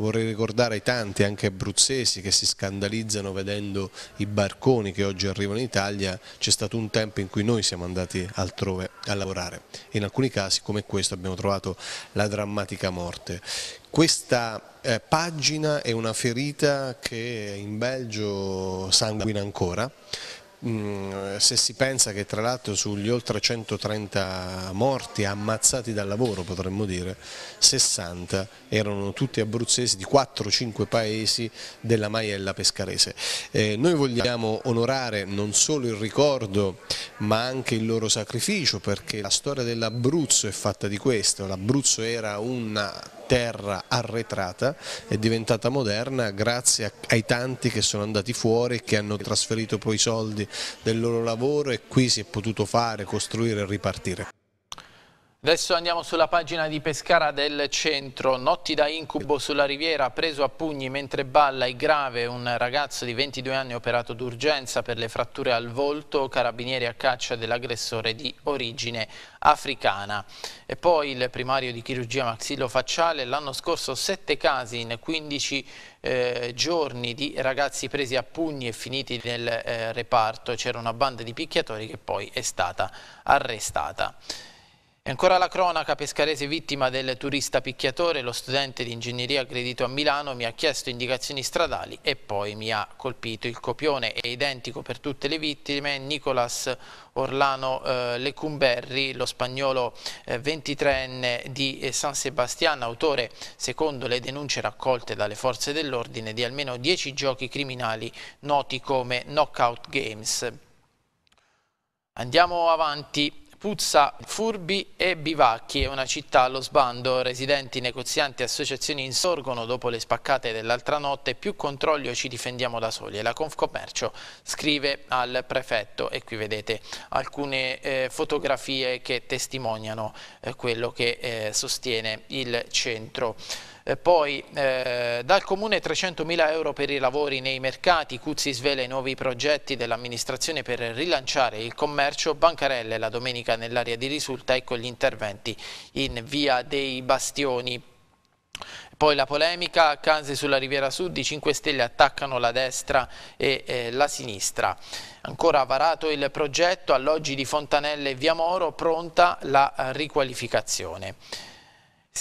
vorrei ricordare ai tanti anche abruzzesi che si scandalizzano vedendo i barconi che oggi arrivano in Italia, c'è stato un tempo in cui noi siamo andati altrove a lavorare in alcuni casi come questo abbiamo trovato la drammatica morte. Questa eh, pagina è una ferita che in Belgio sanguina ancora Mm, se si pensa che tra l'altro sugli oltre 130 morti ammazzati dal lavoro potremmo dire 60 erano tutti abruzzesi di 4-5 paesi della Maiella pescarese eh, noi vogliamo onorare non solo il ricordo ma anche il loro sacrificio perché la storia dell'Abruzzo è fatta di questo l'Abruzzo era una terra arretrata è diventata moderna grazie ai tanti che sono andati fuori, che hanno trasferito poi i soldi del loro lavoro e qui si è potuto fare, costruire e ripartire. Adesso andiamo sulla pagina di Pescara del centro, notti da incubo sulla riviera, preso a pugni mentre balla e grave un ragazzo di 22 anni operato d'urgenza per le fratture al volto, carabinieri a caccia dell'aggressore di origine africana. E poi il primario di chirurgia maxillo facciale, l'anno scorso 7 casi in 15 eh, giorni di ragazzi presi a pugni e finiti nel eh, reparto, c'era una banda di picchiatori che poi è stata arrestata. E ancora la cronaca pescarese vittima del turista picchiatore, lo studente di ingegneria aggredito a Milano mi ha chiesto indicazioni stradali e poi mi ha colpito. Il copione è identico per tutte le vittime, Nicolas Orlano eh, Lecumberri, lo spagnolo eh, 23enne di eh, San Sebastiano, autore, secondo le denunce raccolte dalle forze dell'ordine, di almeno 10 giochi criminali noti come Knockout Games. Andiamo avanti. Puzza, furbi e bivacchi. È una città allo sbando. Residenti, negozianti e associazioni insorgono dopo le spaccate dell'altra notte. Più controlli o ci difendiamo da soli. E la Confcommercio scrive al prefetto e qui vedete alcune eh, fotografie che testimoniano eh, quello che eh, sostiene il centro. Eh, poi eh, dal Comune 300.000 euro per i lavori nei mercati, Cuzzi svela i nuovi progetti dell'amministrazione per rilanciare il commercio, Bancarelle la domenica nell'area di risulta e con gli interventi in via dei Bastioni. Poi la polemica, Canse sulla Riviera Sud, i 5 Stelle attaccano la destra e eh, la sinistra. Ancora varato il progetto, alloggi di Fontanelle e Via Moro, pronta la eh, riqualificazione.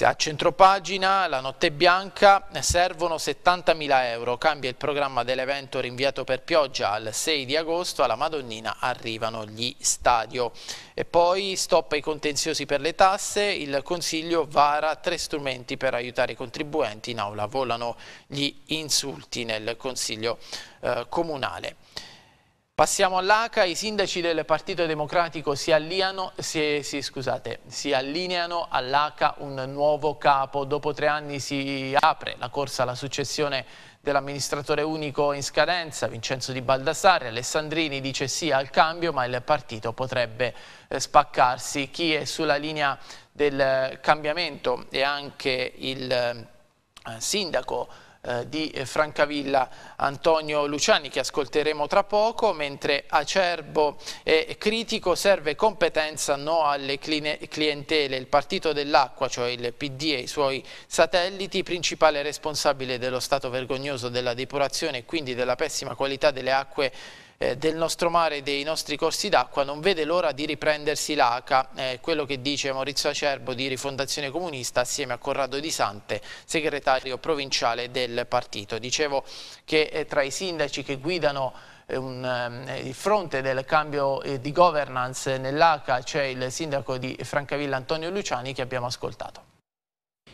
A centropagina, la notte bianca, servono 70.000 euro, cambia il programma dell'evento rinviato per pioggia al 6 di agosto, alla Madonnina arrivano gli stadio. E poi stoppa i contenziosi per le tasse, il Consiglio vara tre strumenti per aiutare i contribuenti, in aula volano gli insulti nel Consiglio eh, Comunale. Passiamo all'ACA, i sindaci del Partito Democratico si, alliano, si, si, scusate, si allineano all'ACA un nuovo capo. Dopo tre anni si apre la corsa alla successione dell'amministratore unico in scadenza, Vincenzo Di Baldassare. Alessandrini dice sì al cambio, ma il partito potrebbe eh, spaccarsi. Chi è sulla linea del eh, cambiamento è anche il eh, sindaco eh, di Francavilla Antonio Luciani che ascolteremo tra poco, mentre acerbo e critico serve competenza no alle clientele. Il Partito dell'Acqua, cioè il PD e i suoi satelliti, principale responsabile dello stato vergognoso della depurazione e quindi della pessima qualità delle acque eh, del nostro mare e dei nostri corsi d'acqua non vede l'ora di riprendersi l'ACA, eh, quello che dice Maurizio Acerbo di Rifondazione Comunista assieme a Corrado Di Sante, segretario provinciale del partito. Dicevo che eh, tra i sindaci che guidano eh, un, eh, il fronte del cambio eh, di governance nell'ACA c'è il sindaco di Francavilla Antonio Luciani che abbiamo ascoltato.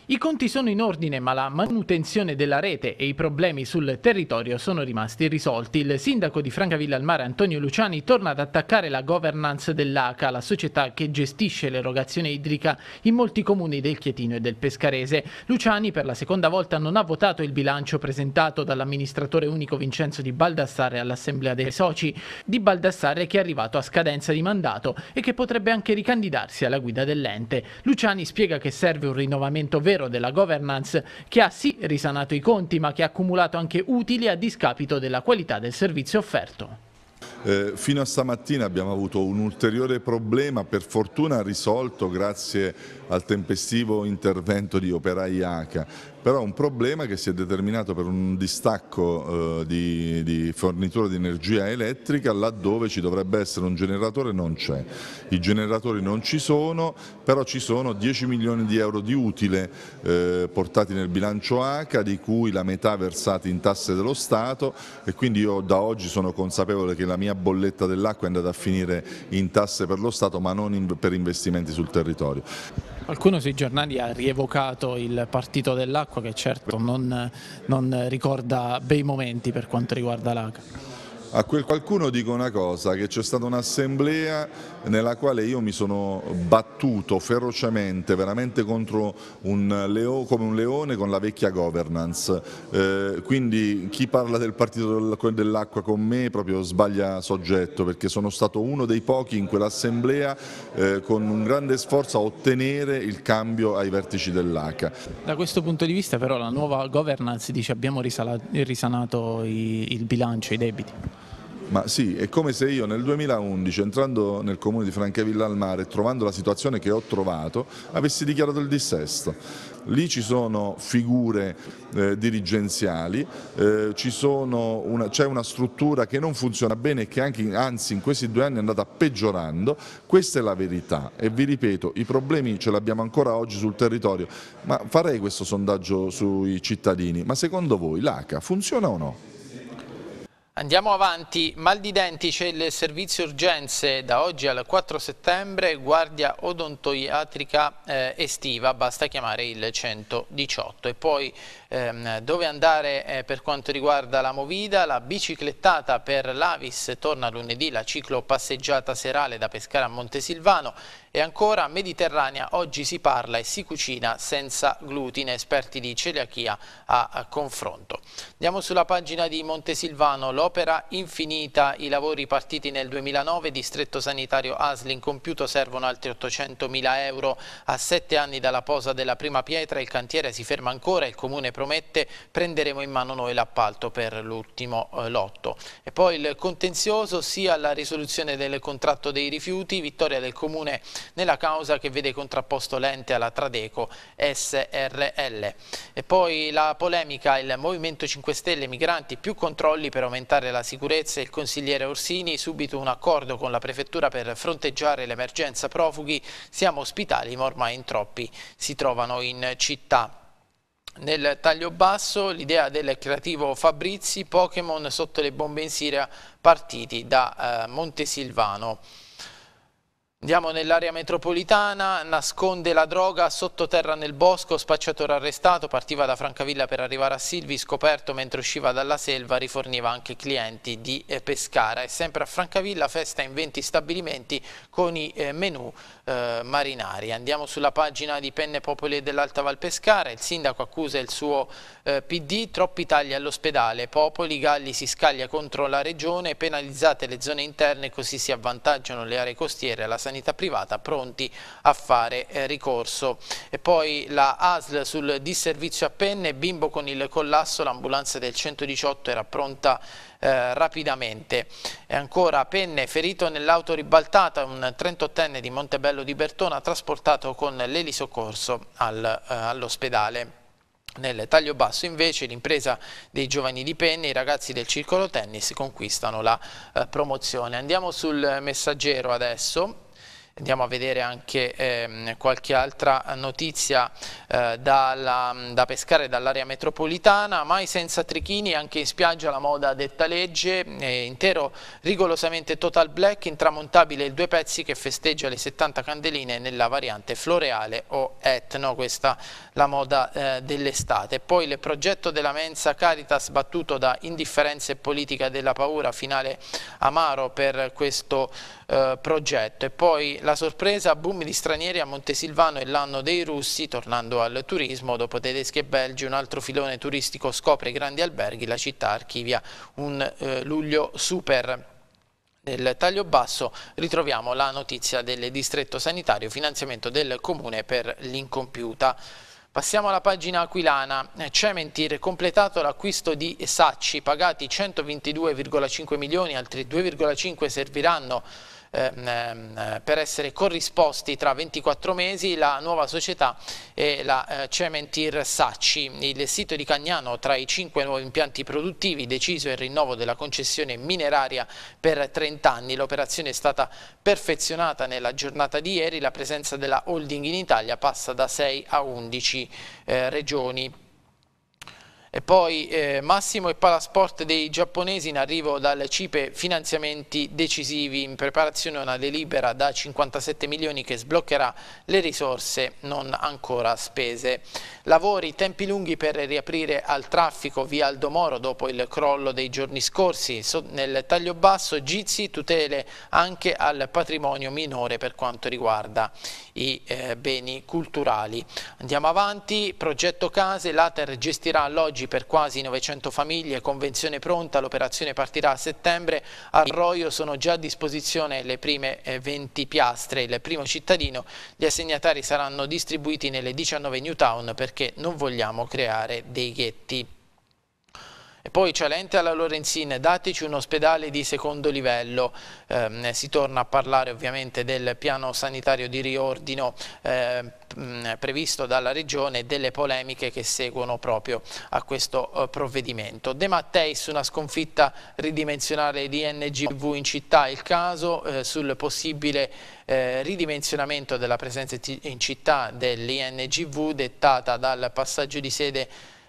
I conti sono in ordine ma la manutenzione della rete e i problemi sul territorio sono rimasti irrisolti. Il sindaco di Francavilla al Mare Antonio Luciani torna ad attaccare la governance dell'ACA, la società che gestisce l'erogazione idrica in molti comuni del Chietino e del Pescarese. Luciani per la seconda volta non ha votato il bilancio presentato dall'amministratore unico Vincenzo Di Baldassare all'Assemblea dei Soci. Di Baldassare che è arrivato a scadenza di mandato e che potrebbe anche ricandidarsi alla guida dell'ente. Luciani spiega che serve un rinnovamento vero ovvero della governance, che ha sì risanato i conti ma che ha accumulato anche utili a discapito della qualità del servizio offerto. Eh, fino a stamattina abbiamo avuto un ulteriore problema, per fortuna risolto grazie al tempestivo intervento di Operai ACA però è un problema che si è determinato per un distacco eh, di, di, fornitura di energia elettrica laddove ci dovrebbe essere un generatore non c'è, i generatori non ci sono, però ci sono 10 milioni di euro di utile eh, portati nel bilancio ACA, di cui la metà versati in tasse dello Stato e quindi io da oggi sono consapevole che la mia bolletta dell'acqua è andata a finire in tasse per lo Stato ma non in, per investimenti sul territorio. Qualcuno sui giornali ha rievocato il partito dell'acqua Marocco che certo non, non ricorda bei momenti per quanto riguarda l'ACA. A quel qualcuno dico una cosa, che c'è stata un'assemblea nella quale io mi sono battuto ferocemente, veramente contro un leo, come un leone con la vecchia governance. Eh, quindi chi parla del partito dell'acqua con me proprio sbaglia soggetto perché sono stato uno dei pochi in quell'assemblea eh, con un grande sforzo a ottenere il cambio ai vertici dell'ACA. Da questo punto di vista però la nuova governance dice abbiamo risanato il bilancio, i debiti. Ma sì, è come se io nel 2011, entrando nel comune di Francavilla al Mare, trovando la situazione che ho trovato, avessi dichiarato il dissesto. Lì ci sono figure eh, dirigenziali, eh, c'è una, struttura che non funziona bene e che anche, anzi in questi due anni è andata peggiorando. Questa è la verità e vi ripeto, i problemi ce li abbiamo ancora oggi sul territorio, ma farei questo sondaggio sui cittadini, ma secondo voi l'ACA funziona o no? Andiamo avanti, mal di denti c'è il servizio urgenze da oggi al 4 settembre, guardia odontoiatrica eh, estiva, basta chiamare il 118 e poi ehm, dove andare eh, per quanto riguarda la Movida, la biciclettata per l'Avis torna lunedì, la ciclo passeggiata serale da Pescara a Montesilvano e ancora Mediterranea oggi si parla e si cucina senza glutine, esperti di celiachia a, a confronto. Andiamo sulla pagina di Montesilvano, l'opera infinita, i lavori partiti nel 2009, distretto sanitario ASL incompiuto servono altri 800 mila euro, a sette anni dalla posa della prima pietra il cantiere si ferma ancora, il comune promette, prenderemo in mano noi l'appalto per l'ultimo eh, lotto. E poi il contenzioso sia la risoluzione del contratto dei rifiuti, vittoria del Comune nella causa che vede contrapposto l'ente alla Tradeco SRL. E poi la polemica, il Movimento 5 Stelle, migranti, più controlli per aumentare la sicurezza, il consigliere Orsini, subito un accordo con la prefettura per fronteggiare l'emergenza profughi, siamo ospitali ma ormai in troppi si trovano in città. Nel taglio basso l'idea del creativo Fabrizi, Pokémon sotto le bombe in Siria partiti da eh, Montesilvano. Andiamo nell'area metropolitana, nasconde la droga sottoterra nel bosco, spacciatore arrestato, partiva da Francavilla per arrivare a Silvi, scoperto mentre usciva dalla selva, riforniva anche clienti di eh, Pescara. E sempre a Francavilla festa in 20 stabilimenti con i eh, menù eh, marinari. Andiamo sulla pagina di Penne Popoli dell'Alta Val Pescara, il sindaco accusa il suo eh, PD, troppi tagli all'ospedale, Popoli Galli si scaglia contro la regione, penalizzate le zone interne così si avvantaggiano le aree costiere, la sanità sanità privata pronti a fare eh, ricorso. E poi la ASL sul disservizio a penne, bimbo con il collasso, l'ambulanza del 118 era pronta eh, rapidamente. E ancora Penne, ferito nell'auto ribaltata, un 38enne di Montebello di Bertona trasportato con l'elisoccorso al, eh, all'ospedale. Nel taglio basso invece l'impresa dei giovani di Penne, i ragazzi del circolo tennis conquistano la eh, promozione. Andiamo sul messaggero adesso Andiamo a vedere anche ehm, qualche altra notizia eh, dalla, da pescare dall'area metropolitana, mai senza trichini, anche in spiaggia la moda detta legge, eh, intero rigorosamente total black, intramontabile il due pezzi che festeggia le 70 candeline nella variante floreale o etno, questa la moda eh, dell'estate. Poi il progetto della mensa Caritas battuto da indifferenza e politica della paura, finale amaro per questo eh, progetto. E poi la sorpresa, boom di stranieri a Montesilvano e l'anno dei russi, tornando al turismo, dopo tedeschi e belgi un altro filone turistico scopre i grandi alberghi, la città archivia un eh, luglio super. Nel taglio basso ritroviamo la notizia del distretto sanitario, finanziamento del comune per l'incompiuta. Passiamo alla pagina aquilana. Cementir completato l'acquisto di Sacci, pagati 122,5 milioni, altri 2,5 serviranno Ehm, ehm, per essere corrisposti tra 24 mesi la nuova società e la eh, Cementir Sacci. Il sito di Cagnano tra i cinque nuovi impianti produttivi deciso il rinnovo della concessione mineraria per 30 anni. L'operazione è stata perfezionata nella giornata di ieri, la presenza della holding in Italia passa da 6 a 11 eh, regioni. E poi eh, Massimo e Palasport dei giapponesi in arrivo dal CIPE finanziamenti decisivi in preparazione una delibera da 57 milioni che sbloccherà le risorse non ancora spese. Lavori, tempi lunghi per riaprire al traffico via Aldomoro dopo il crollo dei giorni scorsi. nel taglio basso Gizi tutele anche al patrimonio minore per quanto riguarda i eh, beni culturali. Andiamo avanti, progetto case, l'Ater gestirà alloggi per quasi 900 famiglie, convenzione pronta, l'operazione partirà a settembre, a Roio sono già a disposizione le prime eh, 20 piastre, il primo cittadino, gli assegnatari saranno distribuiti nelle 19 Newtown perché non vogliamo creare dei ghetti. E poi l'ente alla Lorenzin, dateci un ospedale di secondo livello. Ehm, eh, si torna a parlare ovviamente del piano sanitario di riordino eh, previsto dalla Regione e delle polemiche che seguono proprio a questo eh, provvedimento. De Matteis, una sconfitta ridimensionale di NGV in città, il caso eh, sul possibile eh, ridimensionamento della presenza in città dell'INGV dettata dal passaggio di sede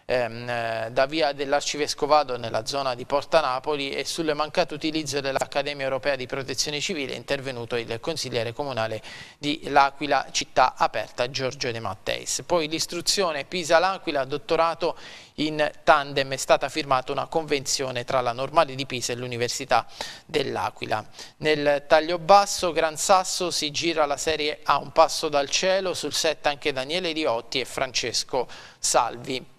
ehm, eh, da via dell'Arcivescovado nella zona di Porta Napoli e sul mancato utilizzo dell'Accademia Europea di Protezione Civile è intervenuto il consigliere comunale di L'Aquila Città Aperta Giorgio De Matteis. Poi l'istruzione Pisa-L'Aquila, dottorato in tandem è stata firmata una convenzione tra la Normale di Pisa e l'Università dell'Aquila. Nel taglio basso Gran Sasso si gira la serie A un passo dal cielo, sul set anche Daniele Riotti e Francesco Salvi.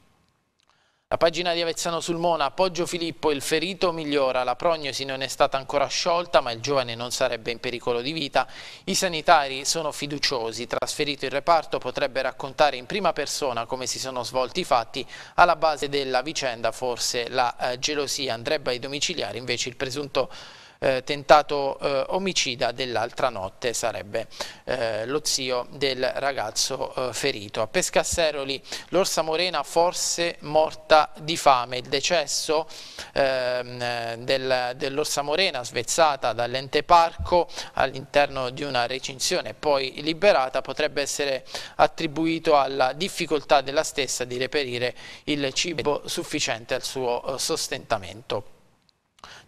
La pagina di Avezzano sul Mona, appoggio Filippo, il ferito migliora, la prognosi non è stata ancora sciolta ma il giovane non sarebbe in pericolo di vita. I sanitari sono fiduciosi, trasferito in reparto potrebbe raccontare in prima persona come si sono svolti i fatti. Alla base della vicenda forse la eh, gelosia andrebbe ai domiciliari, invece il presunto eh, tentato eh, omicida dell'altra notte, sarebbe eh, lo zio del ragazzo eh, ferito. A Pescasseroli l'orsa morena forse morta di fame, il decesso ehm, del, dell'orsa morena svezzata dall'ente parco all'interno di una recinzione poi liberata potrebbe essere attribuito alla difficoltà della stessa di reperire il cibo sufficiente al suo eh, sostentamento.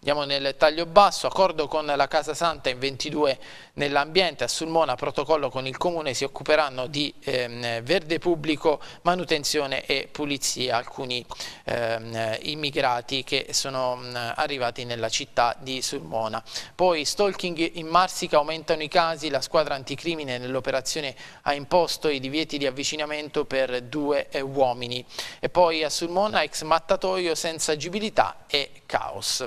Andiamo nel taglio basso, accordo con la Casa Santa in 22 nell'ambiente, a Sulmona protocollo con il Comune, si occuperanno di ehm, verde pubblico, manutenzione e pulizia, alcuni ehm, immigrati che sono mh, arrivati nella città di Sulmona. Poi stalking in Marsica, aumentano i casi, la squadra anticrimine nell'operazione ha imposto i divieti di avvicinamento per due eh, uomini. E poi a Sulmona ex mattatoio senza agibilità e caos.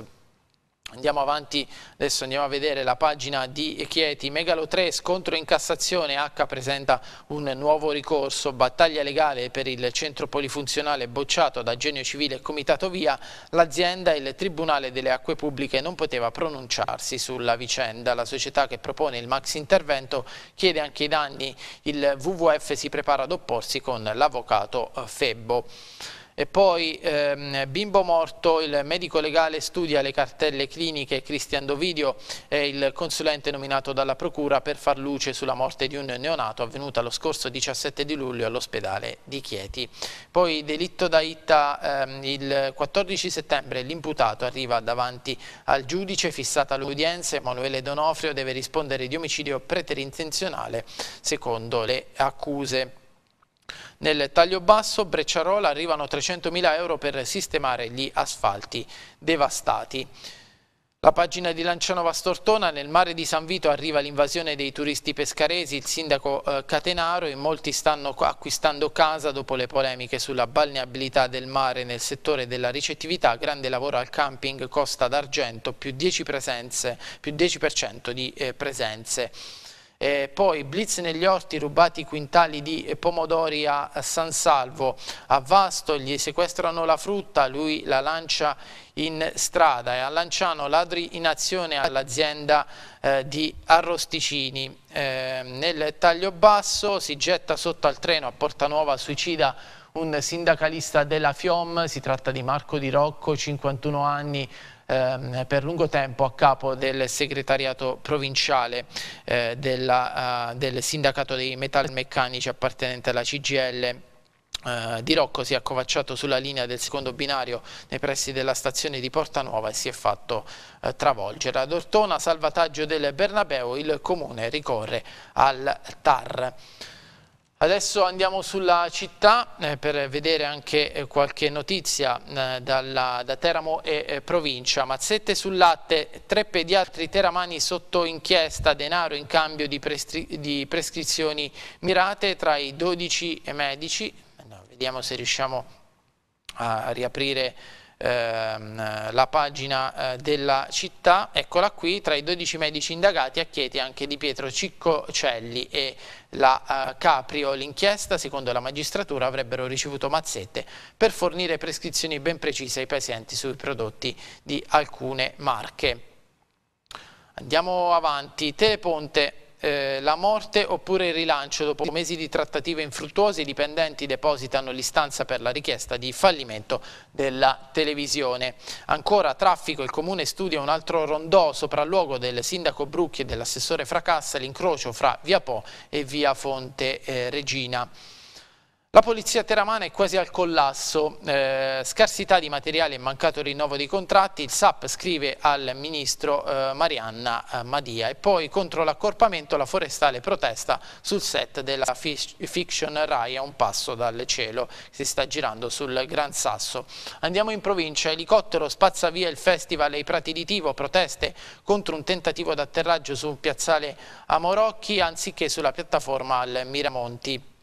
Andiamo avanti, adesso andiamo a vedere la pagina di Chieti. Megalo 3, scontro in Cassazione, H presenta un nuovo ricorso, battaglia legale per il centro polifunzionale bocciato da Genio Civile e Comitato Via, l'azienda e il Tribunale delle Acque Pubbliche non poteva pronunciarsi sulla vicenda. La società che propone il max intervento chiede anche i danni, il WWF si prepara ad opporsi con l'avvocato eh, Febbo. E poi ehm, bimbo morto, il medico legale studia le cartelle cliniche, Cristian Dovidio è il consulente nominato dalla procura per far luce sulla morte di un neonato avvenuta lo scorso 17 di luglio all'ospedale di Chieti. Poi delitto da Itta, ehm, il 14 settembre l'imputato arriva davanti al giudice, fissata l'udienza, Emanuele Donofrio deve rispondere di omicidio preterintenzionale secondo le accuse. Nel taglio basso Brecciarola arrivano 300.000 euro per sistemare gli asfalti devastati. La pagina di Lancianova Stortona, nel mare di San Vito arriva l'invasione dei turisti pescaresi, il sindaco eh, Catenaro e molti stanno acquistando casa dopo le polemiche sulla balneabilità del mare nel settore della ricettività, grande lavoro al camping Costa d'Argento, più 10%, più 10 di eh, presenze eh, poi blitz negli orti, rubati quintali di pomodori a San Salvo, a Vasto gli sequestrano la frutta, lui la lancia in strada e a Lanciano ladri in azione all'azienda eh, di Arrosticini. Eh, nel taglio basso si getta sotto al treno a Porta Nuova, suicida un sindacalista della FIOM, si tratta di Marco Di Rocco, 51 anni, ehm, per lungo tempo a capo del segretariato provinciale eh, della, uh, del sindacato dei metalmeccanici appartenente alla CGL eh, di Rocco si è accovacciato sulla linea del secondo binario nei pressi della stazione di Portanuova e si è fatto eh, travolgere. Ad Ortona, salvataggio del Bernabeo, il comune ricorre al TAR. Adesso andiamo sulla città eh, per vedere anche eh, qualche notizia eh, dalla, da Teramo e eh, provincia. Mazzette sul latte, tre pediatri teramani sotto inchiesta, denaro in cambio di, prescri di prescrizioni mirate tra i 12 medici. Eh, no, vediamo se riusciamo a riaprire ehm, la pagina eh, della città, eccola qui, tra i 12 medici indagati a Chieti anche di Pietro Ciccocelli e la eh, Caprio. L'inchiesta, secondo la magistratura, avrebbero ricevuto mazzette per fornire prescrizioni ben precise ai pazienti sui prodotti di alcune marche. Andiamo avanti, Teleponte eh, la morte oppure il rilancio dopo mesi di trattative infruttuose i dipendenti depositano l'istanza per la richiesta di fallimento della televisione. Ancora traffico, il comune studia un altro rondò sopralluogo del sindaco Brucchi e dell'assessore Fracassa l'incrocio fra via Po e via Fonte eh, Regina. La polizia teramana è quasi al collasso, eh, scarsità di materiali e mancato rinnovo dei contratti, il SAP scrive al ministro eh, Marianna eh, Madia e poi contro l'accorpamento la forestale protesta sul set della fiction Rai a un passo dal cielo, si sta girando sul Gran Sasso. Andiamo in provincia, elicottero spazza via il festival e i prati di Tivo, proteste contro un tentativo d'atterraggio su un piazzale a Morocchi anziché sulla piattaforma al Miramonti.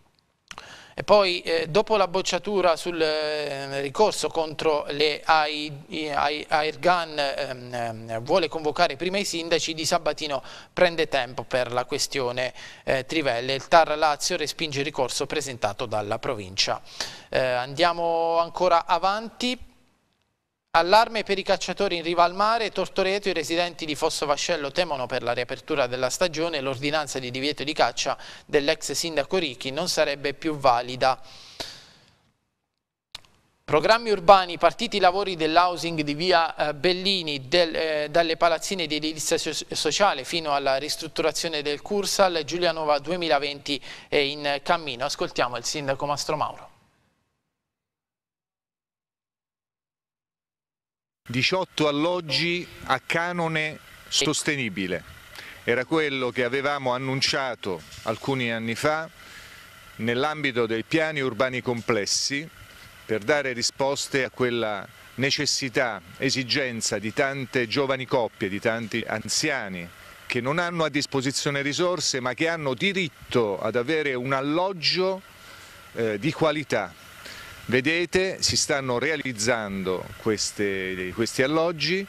E poi eh, dopo la bocciatura sul eh, ricorso contro le Airgun ehm, ehm, vuole convocare prima i sindaci, Di Sabatino prende tempo per la questione eh, Trivelle. Il Tar Lazio respinge il ricorso presentato dalla provincia. Eh, andiamo ancora avanti Allarme per i cacciatori in riva al mare, Tortoreto, i residenti di Fosso Vascello temono per la riapertura della stagione l'ordinanza di divieto di caccia dell'ex sindaco Ricchi non sarebbe più valida. Programmi urbani, partiti i lavori dell'housing di via eh, Bellini, del, eh, dalle palazzine di edilizia sociale fino alla ristrutturazione del Cursal, Giulianova 2020 è in cammino. Ascoltiamo il sindaco Mastro Mauro. 18 alloggi a canone sostenibile. Era quello che avevamo annunciato alcuni anni fa nell'ambito dei piani urbani complessi per dare risposte a quella necessità, esigenza di tante giovani coppie, di tanti anziani che non hanno a disposizione risorse ma che hanno diritto ad avere un alloggio eh, di qualità Vedete, si stanno realizzando queste, questi alloggi,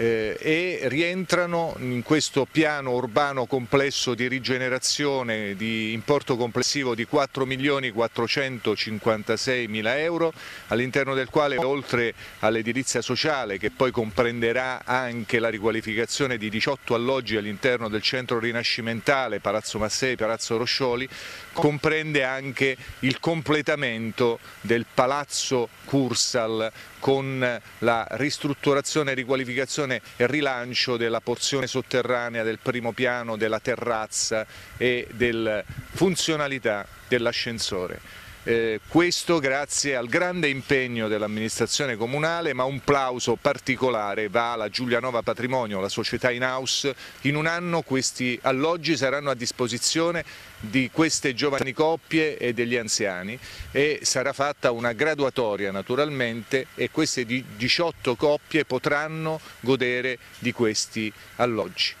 eh, e rientrano in questo piano urbano complesso di rigenerazione di importo complessivo di 4 milioni 456 mila euro all'interno del quale oltre all'edilizia sociale che poi comprenderà anche la riqualificazione di 18 alloggi all'interno del centro rinascimentale Palazzo Massei, e Palazzo Roscioli comprende anche il completamento del Palazzo Cursal con la ristrutturazione, riqualificazione e rilancio della porzione sotterranea del primo piano, della terrazza e della funzionalità dell'ascensore. Eh, questo grazie al grande impegno dell'amministrazione comunale, ma un plauso particolare va alla Giulianova Patrimonio, la società in house. In un anno questi alloggi saranno a disposizione di queste giovani coppie e degli anziani e sarà fatta una graduatoria naturalmente e queste 18 coppie potranno godere di questi alloggi.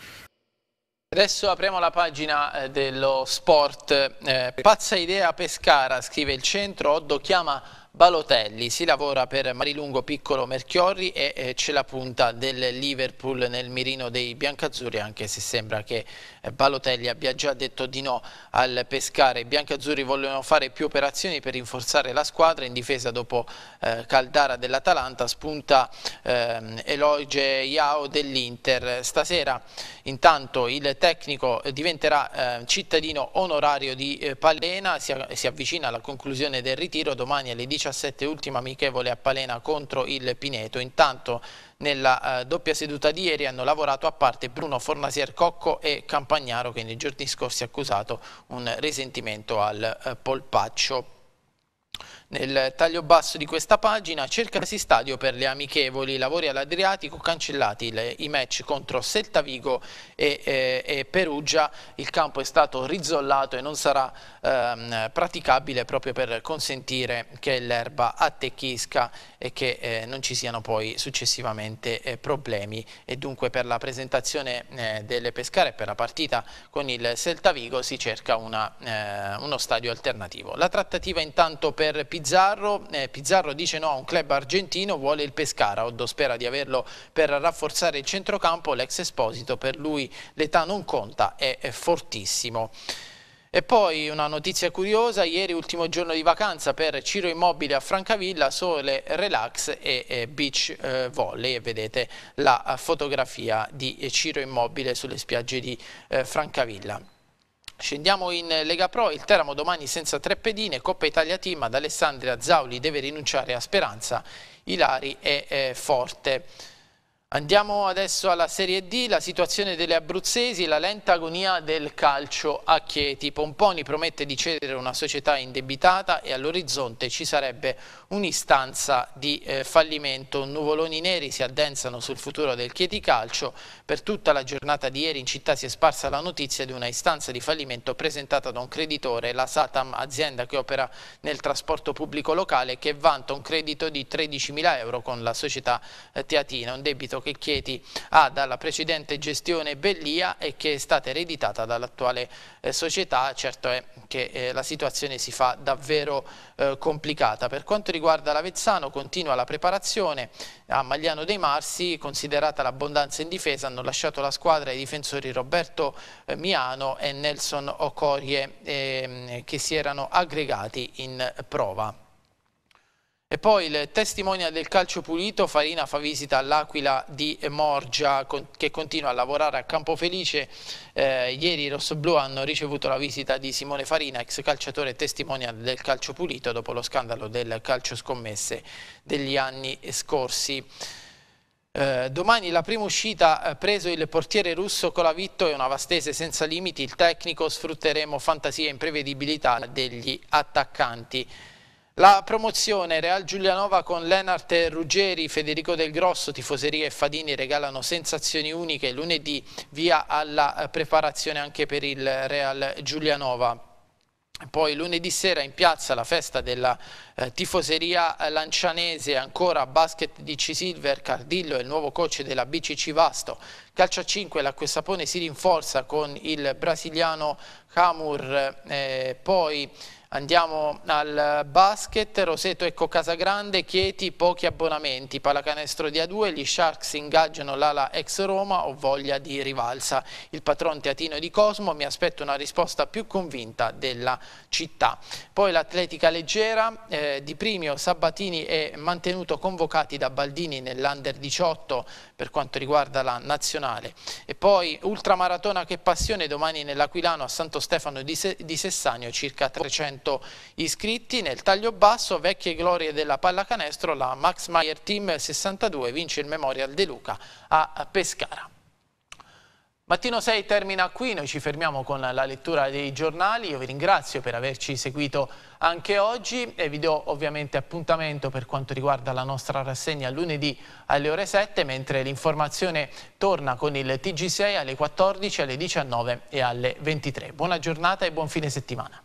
Adesso apriamo la pagina eh, dello sport. Eh, pazza idea Pescara, scrive il centro, Oddo chiama Balotelli. Si lavora per Marilungo Piccolo Merchiorri e eh, c'è la punta del Liverpool nel mirino dei biancazzurri, anche se sembra che eh, Balotelli abbia già detto di no al pescare. I biancazzurri vogliono fare più operazioni per rinforzare la squadra in difesa dopo eh, Caldara dell'Atalanta, spunta ehm, Eloige Iao dell'Inter. Stasera intanto il tecnico diventerà ehm, cittadino onorario di eh, Palena, si, si avvicina alla conclusione del ritiro domani alle 18 17 ultima amichevole a Palena contro il Pineto. Intanto nella eh, doppia seduta di ieri hanno lavorato a parte Bruno Fornasier Cocco e Campagnaro che nei giorni scorsi ha accusato un risentimento al eh, polpaccio. Nel taglio basso di questa pagina cercasi stadio per le amichevoli, lavori all'Adriatico, cancellati le, i match contro Seltavigo e, e, e, Perugia, il campo è stato rizzollato e non sarà ehm, praticabile proprio per consentire che l'erba attecchisca e che eh, non ci siano poi successivamente eh, problemi e dunque per la presentazione eh, delle pescare per la partita con il Seltavigo si cerca una, eh, uno stadio alternativo. La trattativa intanto per P Pizzarro, eh, Pizzarro dice no a un club argentino, vuole il Pescara, Oddo spera di averlo per rafforzare il centrocampo, l'ex Esposito per lui l'età non conta, è, è fortissimo. E poi una notizia curiosa, ieri ultimo giorno di vacanza per Ciro Immobile a Francavilla, sole relax e beach eh, volley, vedete la eh, fotografia di Ciro Immobile sulle spiagge di eh, Francavilla. Scendiamo in Lega Pro, il Teramo domani senza tre pedine, Coppa Italia Team ad Alessandria Zauli deve rinunciare a Speranza, Ilari è eh, Forte. Andiamo adesso alla Serie D, la situazione delle abruzzesi, la lenta agonia del calcio a Chieti. Pomponi promette di cedere una società indebitata e all'orizzonte ci sarebbe un'istanza di eh, fallimento. Nuvoloni neri si addensano sul futuro del Chieti Calcio. Per tutta la giornata di ieri in città si è sparsa la notizia di una istanza di fallimento presentata da un creditore, la Satam, azienda che opera nel trasporto pubblico locale, che vanta un credito di 13.000 euro con la società eh, Teatina, un debito appunto che Chieti ha ah, dalla precedente gestione Bellia e che è stata ereditata dall'attuale eh, società, certo è che eh, la situazione si fa davvero eh, complicata. Per quanto riguarda l'Avezzano continua la preparazione, a Magliano dei Marsi considerata l'abbondanza in difesa hanno lasciato la squadra i difensori Roberto eh, Miano e Nelson Ocorie ehm, che si erano aggregati in prova. E poi il testimonial del calcio pulito, Farina fa visita all'Aquila di Morgia che continua a lavorare a Campofelice. Eh, ieri i rossoblù hanno ricevuto la visita di Simone Farina, ex calciatore testimonial del calcio pulito dopo lo scandalo del calcio scommesse degli anni scorsi. Eh, domani la prima uscita ha eh, preso il portiere russo Colavitto e una vastese senza limiti, il tecnico sfrutteremo fantasia e imprevedibilità degli attaccanti. La promozione Real Giulianova con Lennart Ruggeri, Federico Del Grosso, Tifoseria e Fadini regalano sensazioni uniche lunedì via alla eh, preparazione anche per il Real Giulianova. Poi lunedì sera in piazza la festa della eh, tifoseria eh, lancianese, ancora basket di C. Silver, Cardillo è il nuovo coach della BCC Vasto. Calcio a 5, l'acqua sapone si rinforza con il brasiliano Camur, eh, poi... Andiamo al basket, Roseto Ecco Casagrande, Chieti, pochi abbonamenti, pallacanestro di A2, gli Sharks ingaggiano l'ala ex Roma, o voglia di rivalsa. Il patron teatino di Cosmo, mi aspetto una risposta più convinta della città. Poi l'atletica leggera, eh, di primio Sabatini e mantenuto convocati da Baldini nell'Under 18 per quanto riguarda la nazionale. E poi ultramaratona che passione domani nell'Aquilano a Santo Stefano di, Se di Sessanio circa 300 100 iscritti. Nel taglio basso, vecchie glorie della pallacanestro, la Max Meyer Team 62 vince il Memorial De Luca a Pescara. Mattino 6 termina qui, noi ci fermiamo con la lettura dei giornali, io vi ringrazio per averci seguito anche oggi e vi do ovviamente appuntamento per quanto riguarda la nostra rassegna lunedì alle ore 7, mentre l'informazione torna con il TG6 alle 14, alle 19 e alle 23. Buona giornata e buon fine settimana.